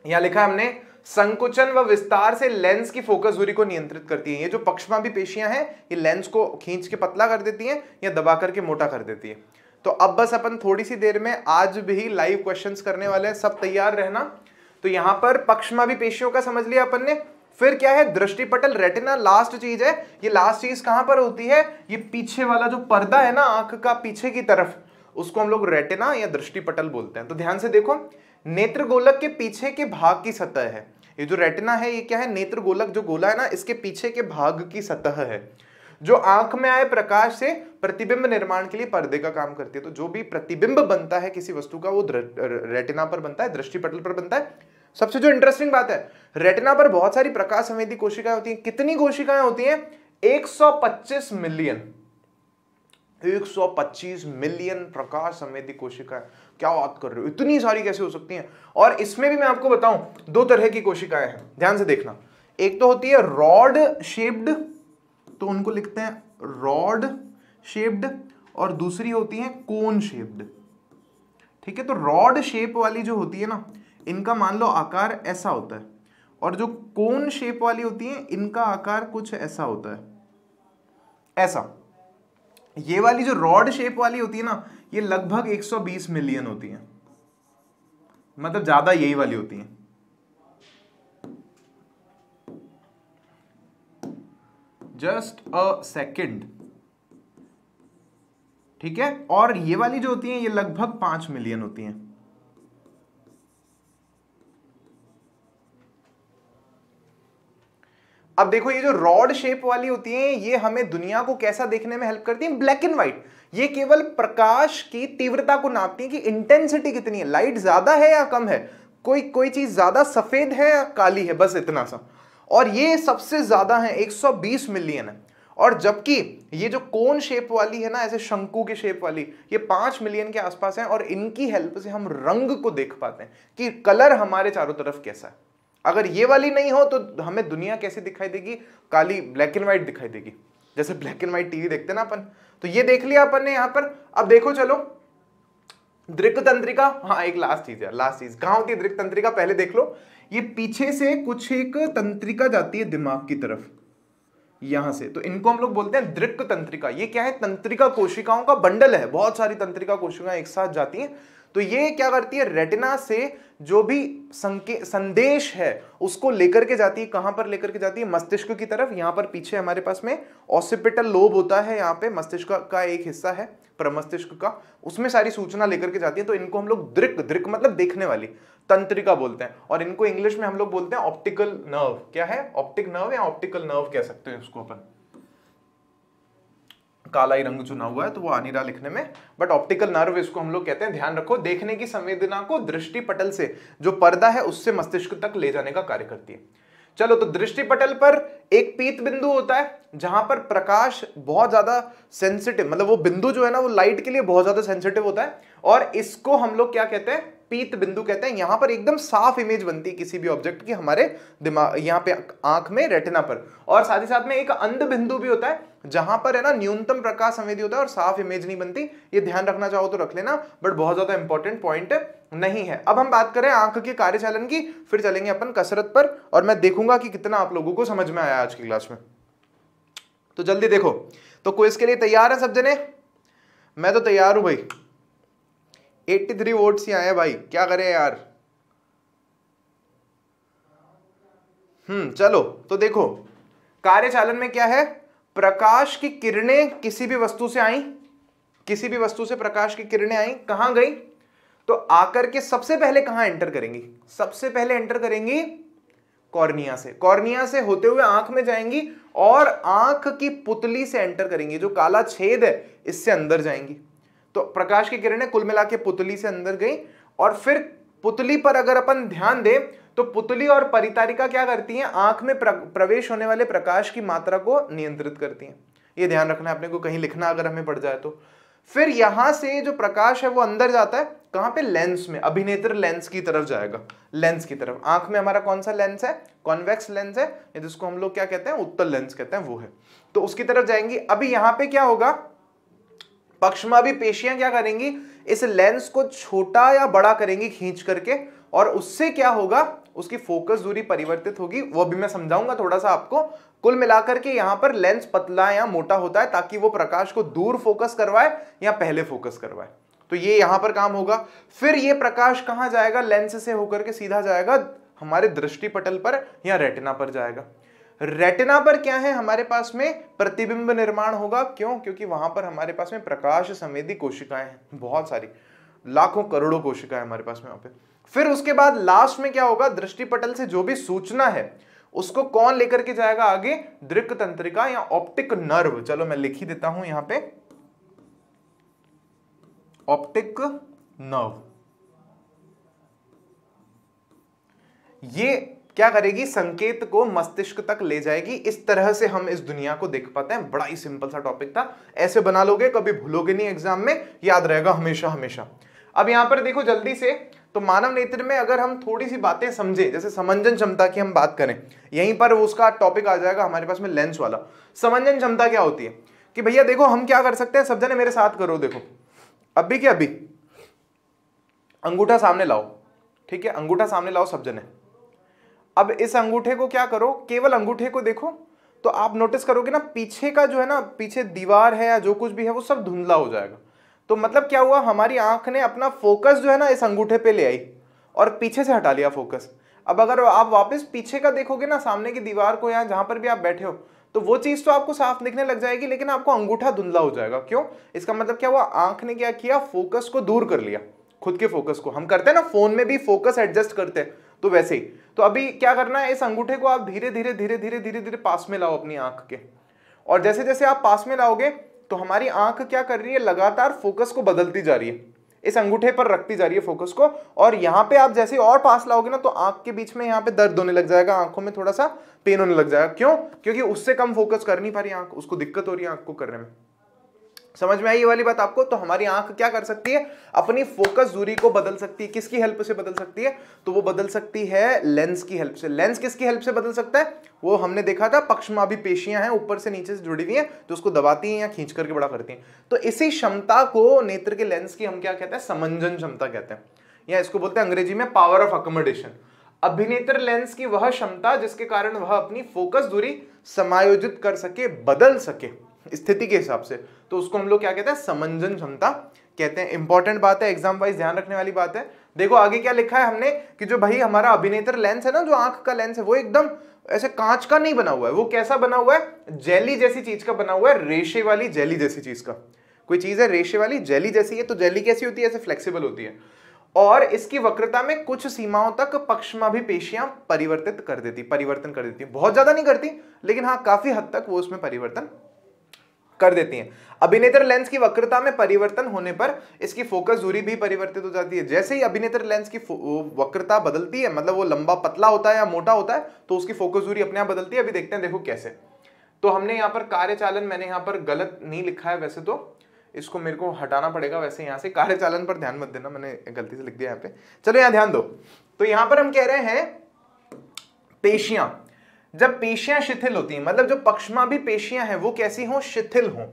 यहां लिखा है हमने संकुचन व विस्तार से लेंस की फोकस दूरी को नियंत्रित करती है ये जो पक्षमा भी पेशियां हैं ये लेंस को खींच के पतला कर देती हैं या दबा करके मोटा कर देती है तो अब बस अपन थोड़ी सी देर में आज भी लाइव क्वेश्चंस करने वाले हैं सब तैयार रहना तो यहां पर पक्षमा भी पेशियों का समझ लिया अपन ने फिर क्या है दृष्टिपटल रेटिना लास्ट चीज है ये लास्ट चीज कहां पर होती है ये पीछे वाला जो पर्दा है ना आंख का पीछे की तरफ उसको हम लोग रेटिना या दृष्टिपटल बोलते हैं तो ध्यान से देखो नेत्र गोलक के पीछे के भाग की सतह है ये जो रेटिना है ये क्या है नेत्र गोलक जो गोला है ना इसके पीछे के भाग की सतह है जो आंख में आए प्रकाश से प्रतिबिंब निर्माण के लिए पर्दे का काम करती है तो जो भी प्रतिबिंब बनता है किसी वस्तु का वो रेटिना पर बनता है दृष्टि पटल पर बनता है सबसे जो इंटरेस्टिंग बात है रेटिना पर बहुत सारी प्रकाश संवेदी कोशिकाएं होती हैं कितनी कोशिकाएं होती हैं 125 मिलियन 125 मिलियन प्रकाश संवेदी कोशिकाएं क्या बात कर रहे हो इतनी सारी कैसे हो सकती हैं और इसमें भी मैं आपको बताऊं दो तरह की कोशिकाएं हैं ध्यान से देखना एक तो होती है रॉड शेप्ड तो उनको लिखते हैं रॉड शेप्ड और दूसरी होती है कोन शेप्ड ठीक है तो रॉड शेप वाली जो होती है ना इनका मान लो आकार ऐसा होता है और जो कोन शेप वाली होती है इनका आकार कुछ ऐसा होता है ऐसा ये वाली जो रॉड शेप वाली होती है ना ये लगभग 120 मिलियन होती है मतलब ज़्यादा यही वाली होती है जस्ट अ सेकेंड ठीक है और ये वाली जो होती है ये लगभग पांच मिलियन होती है अब देखो ये जो रॉड शेप वाली होती है ये हमें दुनिया को कैसा देखने में हेल्प करती है ब्लैक एंड व्हाइट ये केवल प्रकाश की तीव्रता को नापती है कि इंटेंसिटी कितनी है लाइट ज्यादा है या कम है कोई कोई चीज ज्यादा सफेद है या काली है बस इतना सा और ये सबसे ज़्यादा है 120 मिलियन है और जबकि ये जो कोन शेप वाली है ना ऐसे शंकु की शेप वाली ये पांच मिलियन के आसपास है और इनकी हेल्प से हम रंग को देख पाते हैं कि कलर हमारे चारों तरफ कैसा है अगर ये वाली नहीं हो तो हमें दुनिया कैसी दिखाई देगी काली ब्लैक एंड व्हाइट दिखाई देगी जैसे ब्लैक एंड व्हाइट टीवी देखते ना अपन तो ये देख लिया अपन ने यहां पर अब देखो चलो दृक्तंत्रिका तंत्रिका हाँ एक लास्ट चीज है लास्ट चीज गांव होती है दृक तंत्रिका पहले देख लो ये पीछे से कुछ एक तंत्रिका जाती है दिमाग की तरफ यहां से तो इनको हम लोग बोलते हैं दृक तंत्रिका ये क्या है तंत्रिका कोशिकाओं का बंडल है बहुत सारी तंत्रिका कोशिकाएं एक साथ जाती हैं तो ये क्या करती है रेटिना से जो भी संदेश है उसको लेकर के जाती है कहां पर लेकर के जाती है मस्तिष्क की तरफ यहां पर पीछे हमारे पास में ऑसिपिटल लोब होता है यहां पे मस्तिष्क का एक हिस्सा है प्रमस्तिष्क का उसमें सारी सूचना लेकर के जाती है तो इनको हम लोग दृक दृक मतलब देखने वाली तंत्रिका बोलते हैं और इनको इंग्लिश में हम लोग बोलते हैं ऑप्टिकल नर्व क्या है ऑप्टिक नर्व या ऑप्टिकल नर्व कह सकते हैं उसको अपन काला ही रंग चुना हुआ है तो वो आ नहीं रहा लिखने में बट ऑप्टिकल नर्व इसको हम लोग कहते हैं ध्यान रखो देखने की संवेदना को दृष्टि पटल से जो पर्दा है उससे मस्तिष्क तक ले जाने का कार्य करती है चलो तो दृष्टि पटल पर एक पीत बिंदु होता है जहां पर प्रकाश बहुत ज्यादा सेंसिटिव मतलब वो बिंदु जो है ना वो लाइट के लिए बहुत ज्यादा सेंसिटिव होता है और इसको हम लोग क्या कहते हैं पीत बिंदु कहते हैं यहां पर एकदम साफ इमेज बनती है किसी भी ऑब्जेक्ट की हमारे दिमाग यहाँ पे आंख में रेटिना पर और साथ ही साथ में एक अंध बिंदु भी होता है जहां पर है ना न्यूनतम प्रकाश संवेदी होता है और साफ इमेज नहीं बनती ये ध्यान रखना चाहो तो रख लेना बट बहुत ज्यादा इंपॉर्टेंट पॉइंट नहीं है अब हम बात करें आंख के कार्यचालन की फिर चलेंगे अपन कसरत पर और मैं देखूंगा कि कितना आप लोगों को समझ में आया आज की क्लास में तो जल्दी देखो तो क्विज के लिए तैयार है सब जने मैं तो तैयार हूं भाई एट्टी थ्री वोट ही आए भाई क्या करें यार हम्म चलो तो देखो कार्यचालन में क्या है प्रकाश की किरणें किसी भी वस्तु से आई किसी भी वस्तु से प्रकाश की किरणें आई कहां गई तो आकर के सबसे पहले कहां एंटर करेंगी सबसे पहले एंटर करेंगी कॉर्निया से कॉर्निया से होते हुए आंख में जाएंगी और आंख की पुतली से एंटर करेंगी जो काला छेद है इससे अंदर जाएंगी तो प्रकाश की किरणें कुल मिला के पुतली से अंदर गई और फिर पुतली पर अगर अपन ध्यान दें तो पुतली और परितारिका क्या करती हैं आंख में प्रवेश होने वाले प्रकाश की मात्रा को नियंत्रित करती हैं ये ध्यान रखना है अपने को कहीं लिखना अगर हमें पड़ जाए तो फिर यहां से जो प्रकाश है वो अंदर जाता है कहां पे लेंस में अभिनेत्र लेंस की तरफ जाएगा लेंस की तरफ आंख में हमारा कौन सा लेंस है कॉन्वेक्स लेंस है जिसको हम लोग क्या कहते हैं उत्तर लेंस कहते हैं वो है तो उसकी तरफ जाएंगी अभी यहां पे क्या होगा भी पेशियां क्या करेंगी इस लेंस को छोटा या बड़ा करेंगी खींच करके और उससे क्या होगा उसकी फोकस दूरी परिवर्तित होगी वो भी मैं समझाऊंगा थोड़ा सा आपको कुल मिलाकर के यहां पर लेंस पतला या मोटा होता है ताकि वो प्रकाश को दूर फोकस करवाए या पहले फोकस करवाए तो ये यहां पर काम होगा फिर ये प्रकाश कहां जाएगा लेंस से होकर के सीधा जाएगा हमारे दृष्टि पटल पर या रेटिना पर जाएगा रेटिना पर क्या है हमारे पास में प्रतिबिंब निर्माण होगा क्यों क्योंकि वहां पर हमारे पास में प्रकाश संवेदी कोशिकाएं हैं बहुत सारी लाखों करोड़ों कोशिकाएं हमारे पास में वहां पे फिर उसके बाद लास्ट में क्या होगा दृष्टिपटल से जो भी सूचना है उसको कौन लेकर के जाएगा आगे दृक तंत्रिका या ऑप्टिक नर्व चलो मैं लिख ही देता हूं यहां पे ऑप्टिक नर्व ये क्या करेगी संकेत को मस्तिष्क तक ले जाएगी इस तरह से हम इस दुनिया को देख पाते हैं बड़ा ही सिंपल सा टॉपिक था ऐसे बना लोगे कभी भूलोगे नहीं एग्जाम में याद रहेगा हमेशा हमेशा अब यहां पर देखो जल्दी से तो मानव नेत्र में अगर हम थोड़ी सी बातें समझे जैसे समंजन क्षमता की हम बात करें यहीं पर उसका टॉपिक आ जाएगा हमारे पास में लेंस वाला समंजन क्षमता क्या होती है कि भैया देखो हम क्या कर सकते हैं सब जने मेरे साथ करो देखो अभी क्या अभी अंगूठा सामने लाओ ठीक है अंगूठा सामने लाओ सब जने अब इस अंगूठे को क्या करो केवल अंगूठे को देखो तो आप नोटिस करोगे ना पीछे का जो है ना पीछे दीवार है या जो कुछ भी है वो सब धुंधला हो जाएगा तो मतलब क्या हुआ हमारी आंख ने अपना फोकस जो है ना इस अंगूठे पे ले आई और पीछे से हटा लिया फोकस अब अगर आप वापस पीछे का देखोगे ना सामने की दीवार को या जहां पर भी आप बैठे हो तो वो चीज़ तो आपको साफ दिखने लग जाएगी लेकिन आपको अंगूठा धुंधला हो जाएगा क्यों इसका मतलब क्या हुआ आंख ने क्या किया फोकस को दूर कर लिया खुद के फोकस को हम करते हैं ना फोन में भी फोकस एडजस्ट करते हैं तो वैसे ही तो अभी क्या करना है इस अंगूठे को आप धीरे धीरे धीरे धीरे धीरे धीरे पास में लाओ अपनी आंख के और जैसे जैसे आप पास में लाओगे तो हमारी आंख क्या कर रही है लगातार फोकस को बदलती जा रही है इस अंगूठे पर रखती जा रही है फोकस को और यहां पे आप जैसे और पास लाओगे ना तो आंख के बीच में यहां पे दर्द होने लग जाएगा आंखों में थोड़ा सा पेन होने लग जाएगा क्यों क्योंकि उससे कम फोकस कर नहीं पा रही आंख उसको दिक्कत हो रही है आंख को करने में समझ में आई ये वाली बात आपको तो हमारी आंख क्या कर सकती है अपनी फोकस दूरी को बदल सकती है किसकी हेल्प से बदल सकती है तो वो बदल सकती है लेंस की हेल्प से लेंस किसकी हेल्प से बदल सकता है वो हमने देखा था पक्षमाभी पेशियां हैं ऊपर से नीचे से जुड़ी हुई हैं तो उसको दबाती हैं या खींच करके बड़ा करती हैं तो इसी क्षमता को नेत्र के लेंस की हम क्या कहते हैं समंजन क्षमता कहते हैं या इसको बोलते हैं अंग्रेजी में पावर ऑफ अकोमोडेशन अभिनेत्र लेंस की वह क्षमता जिसके कारण वह अपनी फोकस दूरी समायोजित कर सके बदल सके स्थिति के हिसाब से तो उसको हम लोग क्या कहते हैं समंजन क्षमता कहते हैं इंपॉर्टेंट बात है एग्जाम वाइज ध्यान रखने वाली बात है देखो आगे क्या लिखा है हमने कि जो भाई हमारा अभिनेत्र लेंस है ना जो आंख का लेंस है वो एकदम ऐसे कांच का नहीं बना हुआ है वो कैसा बना हुआ है जेली जैसी चीज का बना हुआ है रेशे वाली जेली जैसी चीज का कोई चीज है रेशे वाली जेली जैसी है तो जेली कैसी होती है ऐसे फ्लेक्सिबल होती है और इसकी वक्रता में कुछ सीमाओं तक पक्षमा भी पेशियां परिवर्तित कर देती परिवर्तन कर देती बहुत ज्यादा नहीं करती लेकिन हाँ काफी हद तक वो उसमें परिवर्तन कर देती हैं अभिनेत्र लेंस की वक्रता में परिवर्तन होने पर इसकी फोकस दूरी भी परिवर्तित हो जाती है जैसे ही अभिनेत्र लेंस की वक्रता बदलती है मतलब वो लंबा पतला होता है या मोटा होता है तो उसकी फोकस दूरी अपने आप बदलती है अभी देखते हैं देखो कैसे तो हमने यहाँ पर कार्यचालन मैंने यहाँ पर गलत नहीं लिखा है वैसे तो इसको मेरे को हटाना पड़ेगा वैसे यहाँ से कार्यचालन पर ध्यान मत देना मैंने गलती से लिख दिया यहाँ पे चलो यहाँ ध्यान दो तो यहाँ पर हम कह रहे हैं पेशियां जब पेशियां शिथिल होती हैं मतलब जो पक्षमा भी पेशियां हैं वो कैसी हों शिथिल हों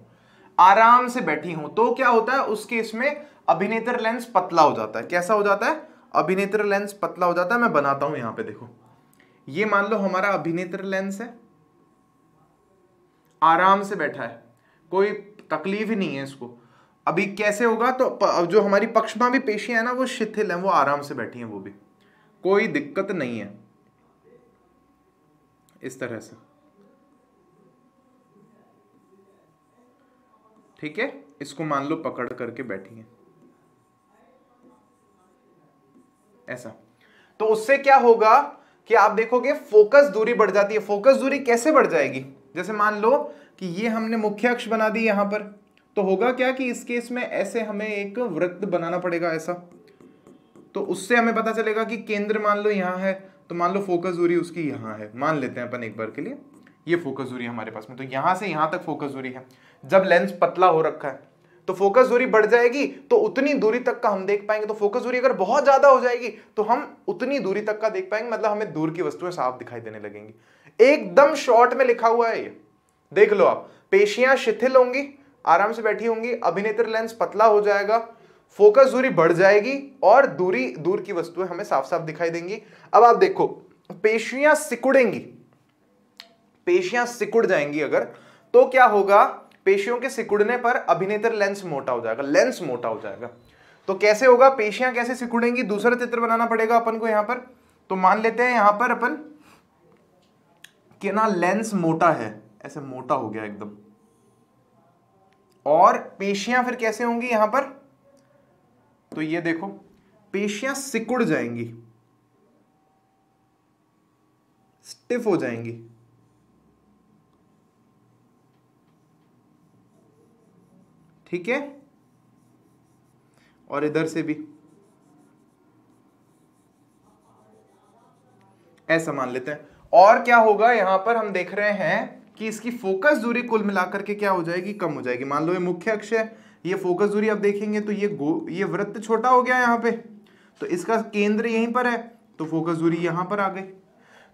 आराम से बैठी हों तो क्या होता है उस केस में अभिनेत्र लेंस पतला हो जाता है कैसा हो जाता है अभिनेत्र लेंस पतला हो जाता है मैं बनाता हूं यहां पे देखो ये मान लो हमारा अभिनेत्र लेंस है आराम से बैठा है कोई तकलीफ ही नहीं है इसको अभी कैसे होगा तो जो हमारी पक्षमा भी पेशियां हैं ना वो शिथिल है वो आराम से बैठी है वो भी कोई दिक्कत नहीं है इस तरह से ठीक है इसको मान लो पकड़ करके बैठी है ऐसा तो उससे क्या होगा कि आप देखोगे फोकस दूरी बढ़ जाती है फोकस दूरी कैसे बढ़ जाएगी जैसे मान लो कि ये हमने मुख्य अक्ष बना दी यहां पर तो होगा क्या कि इस केस में ऐसे हमें एक वृत्त बनाना पड़ेगा ऐसा तो उससे हमें पता चलेगा कि केंद्र मान लो यहां है तो मान लो फोकस दूरी उसकी यहाँ है मान लेते हैं अपन एक बार के लिए ये फोकस दूरी हमारे पास में तो यहाँ से यहाँ तक फोकस दूरी है जब लेंस पतला हो रखा है तो फोकस दूरी बढ़ जाएगी तो उतनी दूरी तक का हम देख पाएंगे तो फोकस दूरी अगर बहुत ज्यादा हो जाएगी तो हम उतनी दूरी तक का देख पाएंगे मतलब हमें दूर की वस्तुएं साफ दिखाई देने लगेंगी एकदम शॉर्ट में लिखा हुआ है ये देख लो आप पेशियां शिथिल होंगी आराम से बैठी होंगी अभिनेत्र लेंस पतला हो जाएगा फोकस दूरी बढ़ जाएगी और दूरी दूर की वस्तुएं हमें साफ साफ दिखाई देंगी अब आप देखो पेशियां सिकुड़ेंगी पेशियां सिकुड़ जाएंगी अगर तो क्या होगा पेशियों के सिकुड़ने पर अभिनेतर लेंस मोटा हो जाएगा लेंस मोटा हो जाएगा तो कैसे होगा पेशियां कैसे सिकुड़ेंगी दूसरा चित्र बनाना पड़ेगा अपन को यहां पर तो मान लेते हैं यहां पर अपन के ना लेंस मोटा है ऐसे मोटा हो गया एकदम और पेशियां फिर कैसे होंगी यहां पर तो ये देखो पेशियां सिकुड़ जाएंगी स्टिफ हो जाएंगी ठीक है और इधर से भी ऐसा मान लेते हैं और क्या होगा यहां पर हम देख रहे हैं कि इसकी फोकस दूरी कुल मिलाकर के क्या हो जाएगी कम हो जाएगी मान लो ये मुख्य अक्ष है ये फोकस दूरी आप देखेंगे तो ये गो ये वृत्त छोटा हो गया यहाँ पे तो इसका केंद्र यहीं पर है तो फोकस दूरी यहां पर आ गई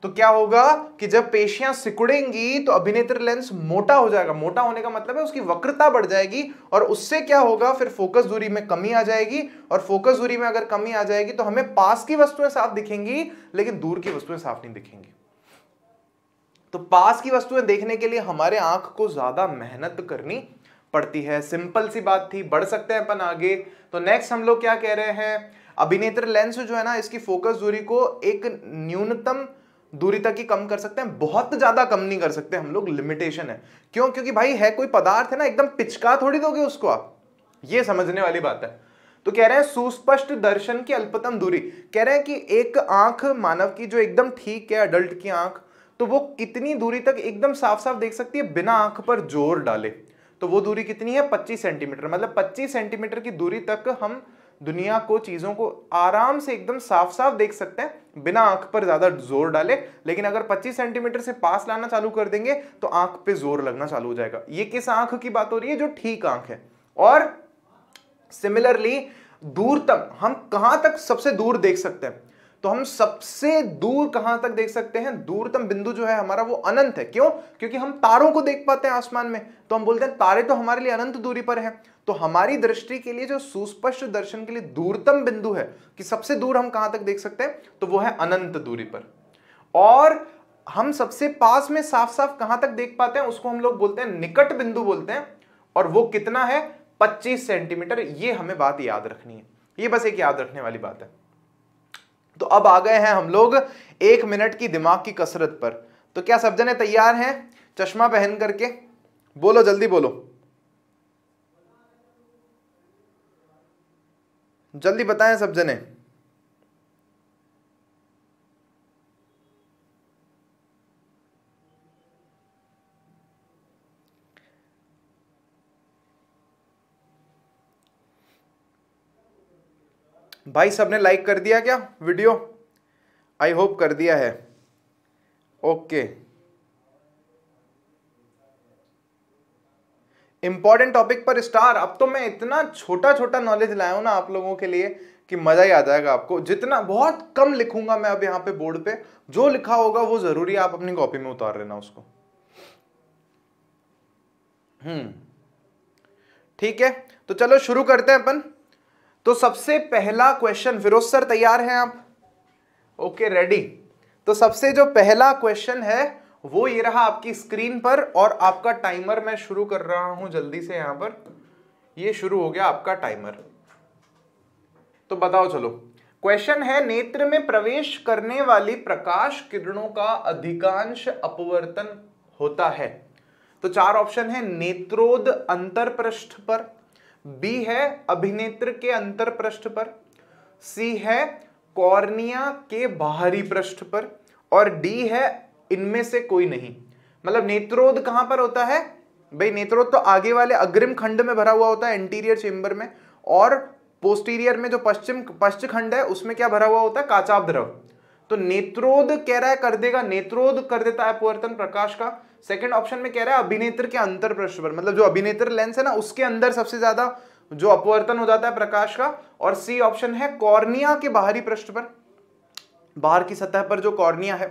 तो क्या होगा कि जब पेशियां सिकुड़ेंगी तो अभिनेत्र लेंस मोटा हो जाएगा मोटा होने का मतलब है उसकी वक्रता बढ़ जाएगी और उससे क्या होगा फिर फोकस दूरी में कमी आ जाएगी और फोकस दूरी में अगर कमी आ जाएगी तो हमें पास की वस्तुएं साफ दिखेंगी लेकिन दूर की वस्तुएं साफ नहीं दिखेंगी तो पास की वस्तुएं देखने के लिए हमारे आंख को ज्यादा मेहनत करनी पड़ती है सिंपल सी बात थी बढ़ सकते हैं अपन आगे तो नेक्स्ट हम लोग क्या कह रहे हैं अभिनेत्र लेंस जो है ना इसकी फोकस दूरी को एक न्यूनतम दूरी तक ही कम कर सकते हैं बहुत ज्यादा कम नहीं कर सकते हम लोग लिमिटेशन है क्यों क्योंकि भाई है कोई पदार्थ है ना एकदम पिचका थोड़ी दोगे उसको आप ये समझने वाली बात है तो कह रहे हैं सुस्पष्ट दर्शन की अल्पतम दूरी कह रहे हैं कि एक आंख मानव की जो एकदम ठीक है अडल्ट की आंख तो वो कितनी दूरी तक एकदम साफ साफ देख सकती है बिना आंख पर जोर डाले तो वो दूरी कितनी है पच्चीस सेंटीमीटर मतलब पच्चीस सेंटीमीटर की दूरी तक हम दुनिया को चीज़ों को आराम से एकदम साफ साफ देख सकते हैं बिना आंख पर ज़्यादा जोर डाले लेकिन अगर 25 सेंटीमीटर से पास लाना चालू कर देंगे तो आंख पे जोर लगना चालू हो जाएगा ये किस आंख की बात हो रही है जो ठीक आंख है और सिमिलरली दूर तक हम कहां तक सबसे दूर देख सकते हैं तो हम सबसे दूर कहां तक देख सकते हैं दूरतम बिंदु जो है हमारा वो अनंत है क्यों क्योंकि हम तारों को देख पाते हैं आसमान में तो हम बोलते हैं तारे तो हमारे लिए अनंत दूरी पर है तो हमारी दृष्टि के लिए जो सुस्पष्ट दर्शन के लिए दूरतम बिंदु है कि सबसे दूर हम कहां तक देख सकते हैं तो वो है अनंत दूरी पर और हम सबसे पास में साफ साफ कहां तक देख पाते हैं उसको हम लोग बोलते हैं निकट बिंदु बोलते हैं और वो कितना है 25 सेंटीमीटर ये हमें बात याद रखनी है ये बस एक याद रखने वाली बात है तो अब आ गए हैं हम लोग एक मिनट की दिमाग की कसरत पर तो क्या सब जने तैयार हैं चश्मा पहन करके बोलो जल्दी बोलो जल्दी बताएं सब जने भाई सबने लाइक कर दिया क्या वीडियो आई होप कर दिया है ओके इंपॉर्टेंट टॉपिक पर स्टार अब तो मैं इतना छोटा छोटा नॉलेज लाया हूं ना आप लोगों के लिए कि मज़ा ही आ जाएगा आपको जितना बहुत कम लिखूंगा मैं अब यहां पे बोर्ड पे जो लिखा होगा वो ज़रूरी आप अपनी कॉपी में उतार लेना उसको हम्म ठीक है तो चलो शुरू करते हैं अपन तो सबसे पहला क्वेश्चन फिरोज सर तैयार हैं आप ओके रेडी तो सबसे जो पहला क्वेश्चन है वो ये रहा आपकी स्क्रीन पर और आपका टाइमर मैं शुरू कर रहा हूं जल्दी से यहां पर ये शुरू हो गया आपका टाइमर तो बताओ चलो क्वेश्चन है नेत्र में प्रवेश करने वाली प्रकाश किरणों का अधिकांश अपवर्तन होता है तो चार ऑप्शन है नेत्रोद अंतरपृष्ठ पर बी है अभिनेत्र के अंतर पृष्ठ पर सी है कॉर्निया के बाहरी पृष्ठ पर और डी है इनमें से कोई नहीं मतलब नेत्रोद कहां पर होता है भाई नेत्रोद तो आगे वाले अग्रिम खंड में भरा हुआ होता है एंटीरियर चेंबर में और पोस्टीरियर में जो पश्चिम पश्च खंड है उसमें क्या भरा हुआ होता है काचाब द्रव तो नेत्रोद कह रहा है कर देगा नेत्रोद कर देता है अपवर्तन प्रकाश का सेकंड ऑप्शन में कह रहा है अभिनेत्र के अंतर पृष्ठ पर मतलब जो अभिनेत्र लेंस है ना उसके अंदर सबसे ज्यादा जो अपवर्तन हो जाता है प्रकाश का और सी ऑप्शन है कॉर्निया के बाहरी पृष्ठ पर बाहर की सतह पर जो कॉर्निया है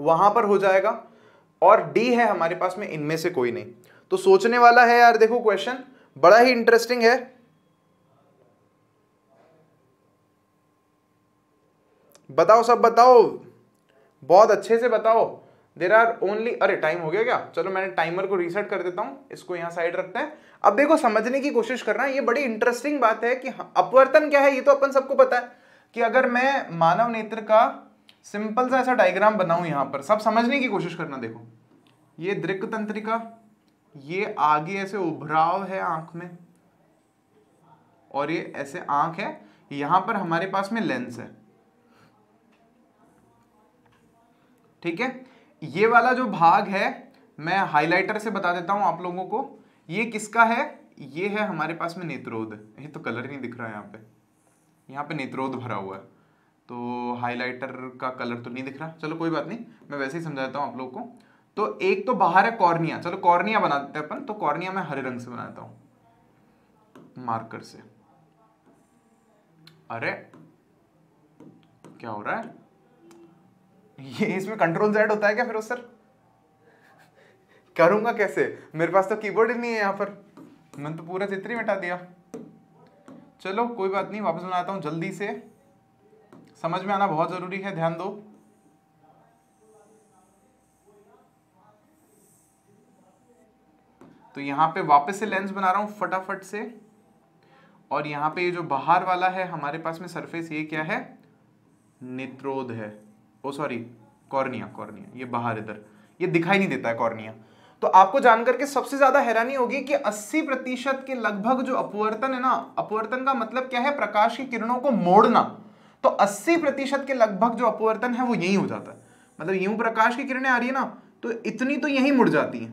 वहां पर हो जाएगा और डी है हमारे पास में इनमें से कोई नहीं तो सोचने वाला है यार देखो क्वेश्चन बड़ा ही इंटरेस्टिंग है बताओ सब बताओ बहुत अच्छे से बताओ देर आर ओनली अरे टाइम हो गया क्या चलो मैंने टाइमर को रीसेट कर देता हूँ इसको यहाँ साइड रखते हैं अब देखो समझने की कोशिश कर रहा है ये बड़ी इंटरेस्टिंग बात है कि हाँ, अपवर्तन क्या है ये तो अपन सबको पता है कि अगर मैं मानव नेत्र का सिंपल सा ऐसा डायग्राम बनाऊं यहाँ पर सब समझने की कोशिश करना देखो ये दृक तंत्रिका ये आगे ऐसे उभराव है आंख में और ये ऐसे आंख है यहां पर हमारे पास में लेंस है ठीक है ये वाला जो भाग है मैं हाइलाइटर से बता देता हूं आप लोगों को ये किसका है ये है हमारे पास में नेत्रोद ये तो कलर नहीं दिख रहा है यहाँ पे यहाँ पे नेत्रोद भरा हुआ है तो हाइलाइटर का कलर तो नहीं दिख रहा चलो कोई बात नहीं मैं वैसे ही समझाता हूँ आप लोगों को तो एक तो बाहर है कॉर्निया चलो कॉर्निया बनाते हैं अपन तो कॉर्निया मैं हरे रंग से बनाता हूँ मार्कर से अरे क्या हो रहा है ये इसमें कंट्रोल जेड होता है क्या फिर सर करूंगा कैसे मेरे पास तो कीबोर्ड ही नहीं है यहाँ पर मैंने तो पूरा चित्र ही मिटा दिया चलो कोई बात नहीं वापस बनाता हूँ जल्दी से समझ में आना बहुत ज़रूरी है ध्यान दो तो यहाँ पे वापस से लेंस बना रहा हूँ फटाफट से और यहाँ पे ये जो बाहर वाला है हमारे पास में सरफेस ये क्या है नित्रोध है ओ सॉरी कॉर्निया कॉर्निया ये बाहर इधर ये दिखाई नहीं देता है कॉर्निया तो आपको जानकर के सबसे ज्यादा हैरानी होगी कि 80 प्रतिशत के लगभग जो अपवर्तन है ना अपवर्तन का मतलब क्या है प्रकाश की किरणों को मोड़ना तो 80 प्रतिशत के लगभग जो अपवर्तन है वो यही हो जाता है मतलब यूं प्रकाश की किरणें आ रही है ना तो इतनी तो यही मुड़ जाती हैं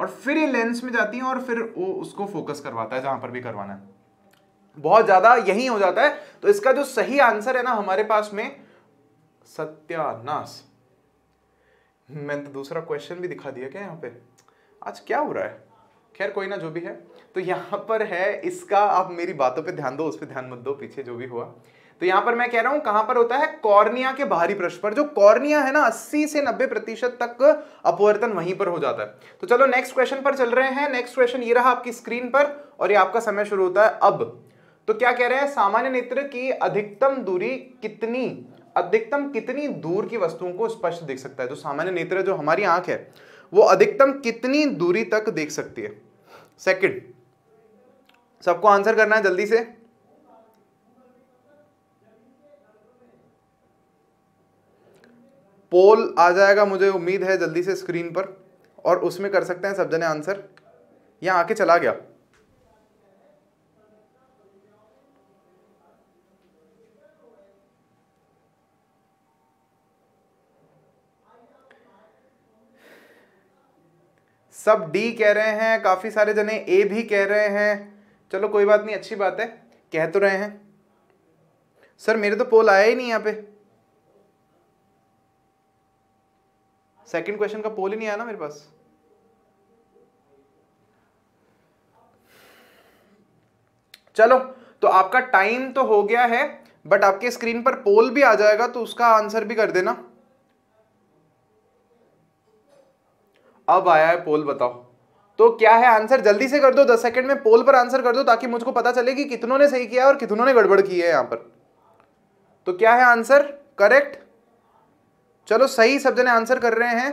और फिर ये लेंस में जाती हैं और फिर वो उसको फोकस करवाता है जहां पर भी करवाना है बहुत ज्यादा यही हो जाता है तो इसका जो सही आंसर है ना हमारे पास में सत्यानाश मैंने तो दूसरा क्वेश्चन भी दिखा दिया क्या यहाँ पे आज क्या हो रहा है खैर कोई ना जो भी है तो यहाँ पर है इसका आप मेरी बातों पे ध्यान दो उस पर ध्यान मत दो पीछे जो भी हुआ तो यहाँ पर मैं कह रहा हूँ कहाँ पर होता है कॉर्निया के बाहरी पृष्ठ पर जो कॉर्निया है ना 80 से 90 प्रतिशत तक अपवर्तन वहीं पर हो जाता है तो चलो नेक्स्ट क्वेश्चन पर चल रहे हैं नेक्स्ट क्वेश्चन ये रहा आपकी स्क्रीन पर और ये आपका समय शुरू होता है अब तो क्या कह रहे हैं सामान्य नेत्र की अधिकतम दूरी कितनी अधिकतम कितनी दूर की वस्तुओं को स्पष्ट देख सकता है जो तो सामान्य नेत्र जो हमारी आंख है वो अधिकतम कितनी दूरी तक देख सकती है सेकंड सबको आंसर करना है जल्दी से पोल आ जाएगा मुझे उम्मीद है जल्दी से स्क्रीन पर और उसमें कर सकते हैं सब जने आंसर यहाँ आके चला गया सब डी कह रहे हैं काफ़ी सारे जने ए भी कह रहे हैं चलो कोई बात नहीं अच्छी बात है कह तो रहे हैं सर मेरे तो पोल आया ही नहीं यहाँ पे सेकंड क्वेश्चन का पोल ही नहीं आया ना मेरे पास चलो तो आपका टाइम तो हो गया है बट आपके स्क्रीन पर पोल भी आ जाएगा तो उसका आंसर भी कर देना अब आया है पोल बताओ तो क्या है आंसर जल्दी से कर दो दस सेकंड में पोल पर आंसर कर दो ताकि मुझको पता चले कि कितनों ने सही किया और कितनों ने गड़बड़ की है यहां पर तो क्या है आंसर करेक्ट चलो सही सब जने आंसर कर रहे हैं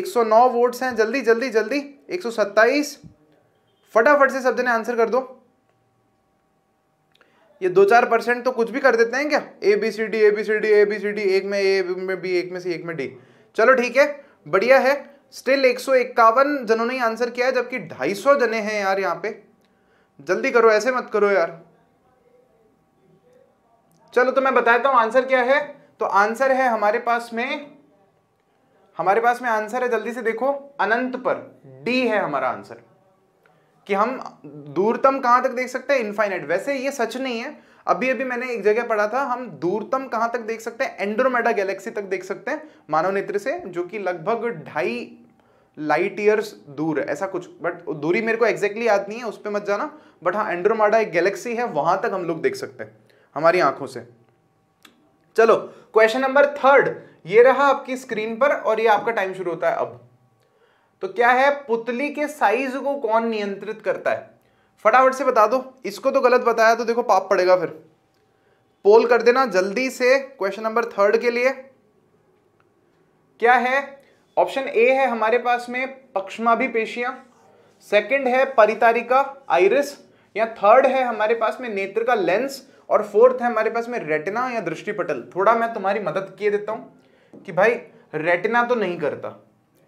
109 वोट्स हैं जल्दी जल्दी जल्दी 127 फटाफट से सब जने आंसर कर दो ये दो चार परसेंट तो कुछ भी कर देते हैं क्या A B C D A B C D A B C D एक में ए में बी एक में सी एक में डी चलो ठीक है बढ़िया है स्टिल एक जनों ने आंसर किया है जबकि 250 जने हैं यार यहाँ पे जल्दी करो ऐसे मत करो यार चलो तो मैं बताता हूं आंसर क्या है तो आंसर है हमारे पास में हमारे पास में आंसर है जल्दी से देखो अनंत पर डी है हमारा आंसर कि हम दूरतम कहां तक देख सकते हैं इनफाइनाइट वैसे ये सच नहीं है अभी अभी मैंने एक जगह पढ़ा था हम दूरतम कहां तक देख सकते हैं एंड्रोमेडा गैलेक्सी तक देख सकते हैं मानव नेत्र से जो कि लगभग ढाई लाइट ईयर्स दूर है ऐसा कुछ बट दूरी मेरे को एग्जैक्टली याद नहीं है उस पर मत जाना बट हाँ एंड्रोमाडा एक गैलेक्सी है वहां तक हम लोग देख सकते हैं हमारी आंखों से चलो क्वेश्चन नंबर थर्ड ये रहा आपकी स्क्रीन पर और ये आपका टाइम शुरू होता है अब तो क्या है पुतली के साइज को कौन नियंत्रित करता है फटाफट से बता दो इसको तो गलत बताया तो देखो पाप पड़ेगा फिर पोल कर देना जल्दी से क्वेश्चन नंबर थर्ड के लिए क्या है ऑप्शन ए है हमारे पास में भी पेशियां सेकंड है परितारिका आइरिस या थर्ड है हमारे पास में नेत्र का लेंस और फोर्थ है हमारे पास में रेटिना या दृष्टिपटल थोड़ा मैं तुम्हारी मदद किए देता हूं कि भाई रेटिना तो नहीं करता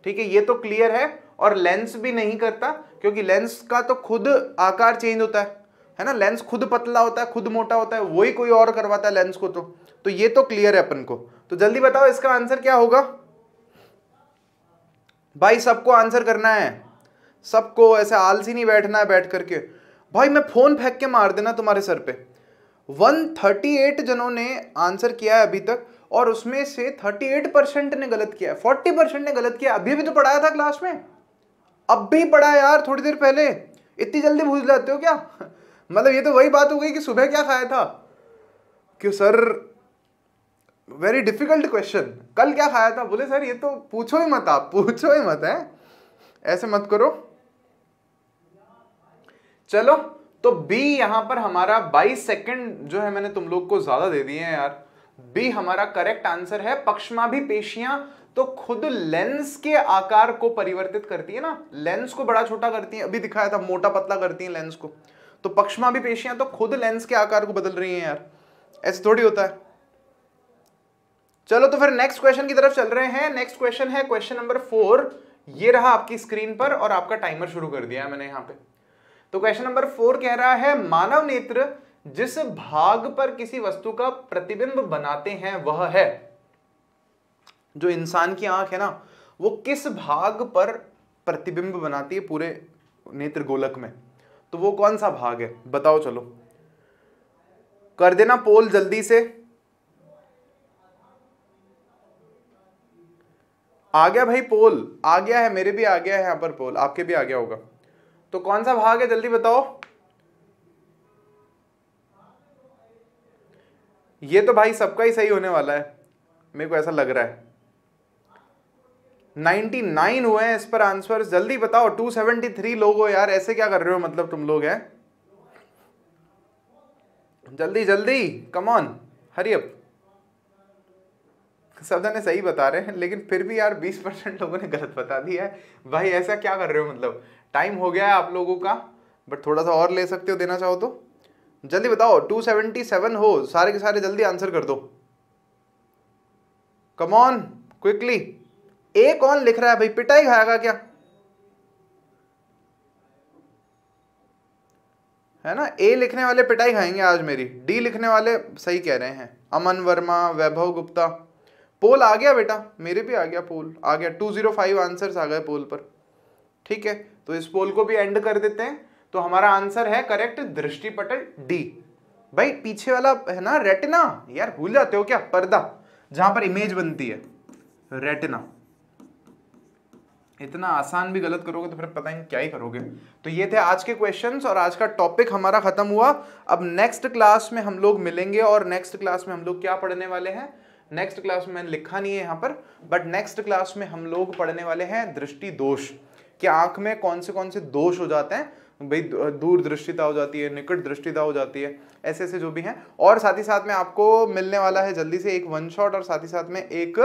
ठीक है ये तो क्लियर है और लेंस भी नहीं करता क्योंकि लेंस का तो खुद आकार चेंज होता है है ना लेंस खुद पतला होता है खुद मोटा होता है वही कोई और करवाता है लेंस को तो तो ये तो क्लियर है अपन को तो जल्दी बताओ इसका आंसर क्या होगा भाई सबको आंसर करना है सबको ऐसे आलसी नहीं बैठना है बैठ करके भाई मैं फ़ोन फेंक के मार देना तुम्हारे सर पे 138 जनों ने आंसर किया है अभी तक और उसमें से 38 परसेंट ने गलत किया है 40 परसेंट ने गलत किया अभी भी तो पढ़ाया था क्लास में अब भी पढ़ा यार थोड़ी देर पहले इतनी जल्दी भूल जाते हो क्या मतलब ये तो वही बात हो गई कि सुबह क्या खाया था क्यों सर वेरी डिफिकल्ट क्वेश्चन कल क्या खाया था बोले सर ये तो पूछो ही मत आप पूछो ही मत है ऐसे मत करो चलो तो बी यहां पर हमारा बाईस सेकेंड जो है मैंने तुम लोग को ज्यादा दे दिए हैं यार बी हमारा करेक्ट आंसर है पक्षमा भी पेशियां तो खुद लेंस के आकार को परिवर्तित करती है ना लेंस को बड़ा छोटा करती है अभी दिखाया था मोटा पतला करती है लेंस को तो पक्षमा भी पेशियां तो खुद लेंस के आकार को बदल रही हैं यार ऐसे थोड़ी होता है चलो तो फिर नेक्स्ट क्वेश्चन की तरफ चल रहे हैं नेक्स्ट क्वेश्चन है क्वेश्चन नंबर फोर ये रहा आपकी स्क्रीन पर और आपका टाइमर शुरू कर दिया है मैंने यहां पे तो क्वेश्चन नंबर फोर कह रहा है मानव नेत्र जिस भाग पर किसी वस्तु का प्रतिबिंब बनाते हैं वह है जो इंसान की आंख है ना वो किस भाग पर प्रतिबिंब बनाती है पूरे नेत्र गोलक में तो वो कौन सा भाग है बताओ चलो कर देना पोल जल्दी से आ गया भाई पोल आ गया है मेरे भी आ गया है यहां पर पोल आपके भी आ गया होगा तो कौन सा भाग है जल्दी बताओ ये तो भाई सबका ही सही होने वाला है मेरे को ऐसा लग रहा है 99 हुए हैं इस पर आंसर जल्दी बताओ 273 लोग हो यार ऐसे क्या कर रहे हो मतलब तुम लोग हैं जल्दी जल्दी कम ऑन हरी सबदा ने सही बता रहे हैं लेकिन फिर भी यार 20 परसेंट लोगों ने गलत बता दिया है भाई ऐसा क्या कर रहे हो मतलब टाइम हो गया है आप लोगों का बट थोड़ा सा और ले सकते हो देना चाहो तो जल्दी बताओ 277 हो सारे के सारे जल्दी आंसर कर दो कम ऑन क्विकली ए कौन लिख रहा है भाई पिटाई खाएगा क्या है ना ए लिखने वाले पिटाई खाएंगे आज मेरी डी लिखने वाले सही कह रहे हैं अमन वर्मा वैभव गुप्ता पोल आ गया बेटा मेरे भी आ गया पोल आ गया टू जीरो फाइव आंसर आ गए पोल पर ठीक है तो इस पोल को भी एंड कर देते हैं तो हमारा आंसर है करेक्ट दृष्टिपटल डी भाई पीछे वाला है ना रेटना यार भूल जाते हो क्या पर्दा जहां पर इमेज बनती है रेटना इतना आसान भी गलत करोगे तो फिर पता नहीं क्या ही करोगे तो ये थे आज के क्वेश्चंस और आज का टॉपिक हमारा खत्म हुआ अब नेक्स्ट क्लास में हम लोग मिलेंगे और नेक्स्ट क्लास में हम लोग क्या पढ़ने वाले हैं नेक्स्ट क्लास में मैंने लिखा नहीं है यहाँ पर बट नेक्स्ट क्लास में हम लोग पढ़ने वाले हैं दृष्टि दोष कि आँख में कौन से कौन से दोष हो जाते हैं भाई दूर दृष्टिता हो जाती है निकट दृष्टिता हो जाती है ऐसे ऐसे जो भी हैं और साथ ही साथ में आपको मिलने वाला है जल्दी से एक वन शॉट और साथ ही साथ में एक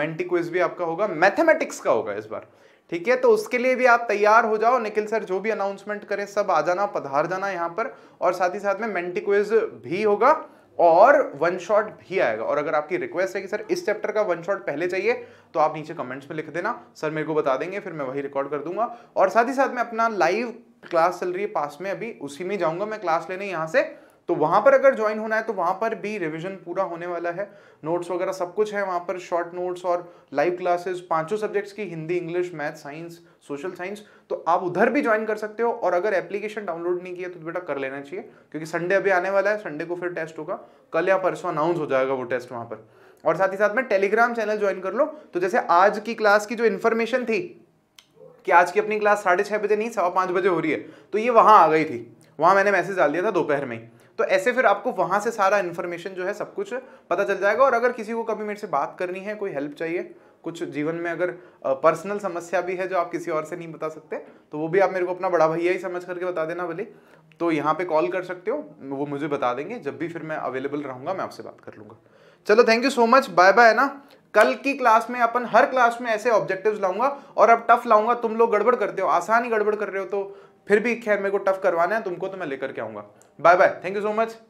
मेंटी क्विज भी आपका होगा मैथमेटिक्स का होगा इस बार ठीक है तो उसके लिए भी आप तैयार हो जाओ निखिल सर जो भी अनाउंसमेंट करें सब आ जाना पधार जाना यहाँ पर और साथ ही साथ में मेंटी क्विज भी होगा और वन शॉट भी आएगा और अगर आपकी रिक्वेस्ट है कि सर इस चैप्टर का वन शॉट पहले चाहिए तो आप नीचे कमेंट्स में लिख देना सर मेरे को बता देंगे फिर मैं वही रिकॉर्ड कर दूंगा और साथ ही साथ मैं अपना लाइव क्लास चल रही है पास में अभी उसी में जाऊंगा मैं क्लास लेने यहाँ से तो वहां पर अगर ज्वाइन होना है तो वहां पर भी रिविजन पूरा होने वाला है नोट्स वगैरह सब कुछ है वहां पर शॉर्ट नोट्स और लाइव क्लासेस पांचों सब्जेक्ट्स की Hindi English math science social science तो आप उधर भी ज्वाइन कर सकते हो और अगर एप्लीकेशन डाउनलोड नहीं किया तो बेटा कर लेना चाहिए क्योंकि संडे अभी आने वाला है संडे को फिर टेस्ट होगा कल या परसों अनाउंस हो जाएगा वो टेस्ट वहां पर और साथ ही साथ में टेलीग्राम चैनल ज्वाइन कर लो तो जैसे आज की क्लास की जो इन्फॉर्मेशन थी कि आज की अपनी क्लास साढ़े छह बजे नहीं सवा पांच बजे हो रही है तो ये वहां आ गई थी वहां मैंने मैसेज डाल दिया था दोपहर में ही तो ऐसे फिर आपको वहां से सारा इन्फॉर्मेशन जो है सब कुछ पता चल जाएगा और अगर किसी को कभी मेरे से बात करनी है कोई हेल्प चाहिए कुछ जीवन में अगर पर्सनल समस्या भी है जो आप किसी और से नहीं बता सकते तो वो भी आप मेरे को अपना बड़ा भैया ही समझ करके बता देना भले तो यहाँ पे कॉल कर सकते हो वो मुझे बता देंगे जब भी फिर मैं अवेलेबल रहूंगा मैं आपसे बात कर लूंगा चलो thank you so much bye bye ना कल की क्लास में अपन हर क्लास में ऐसे ऑब्जेक्टिव्स लाऊंगा और अब टफ लाऊंगा तुम लोग गड़बड़ करते हो आसानी गड़बड़ कर रहे हो तो फिर भी खैर मेरे को टफ करवाना है तुमको तो मैं लेकर के आऊंगा bye bye thank you so much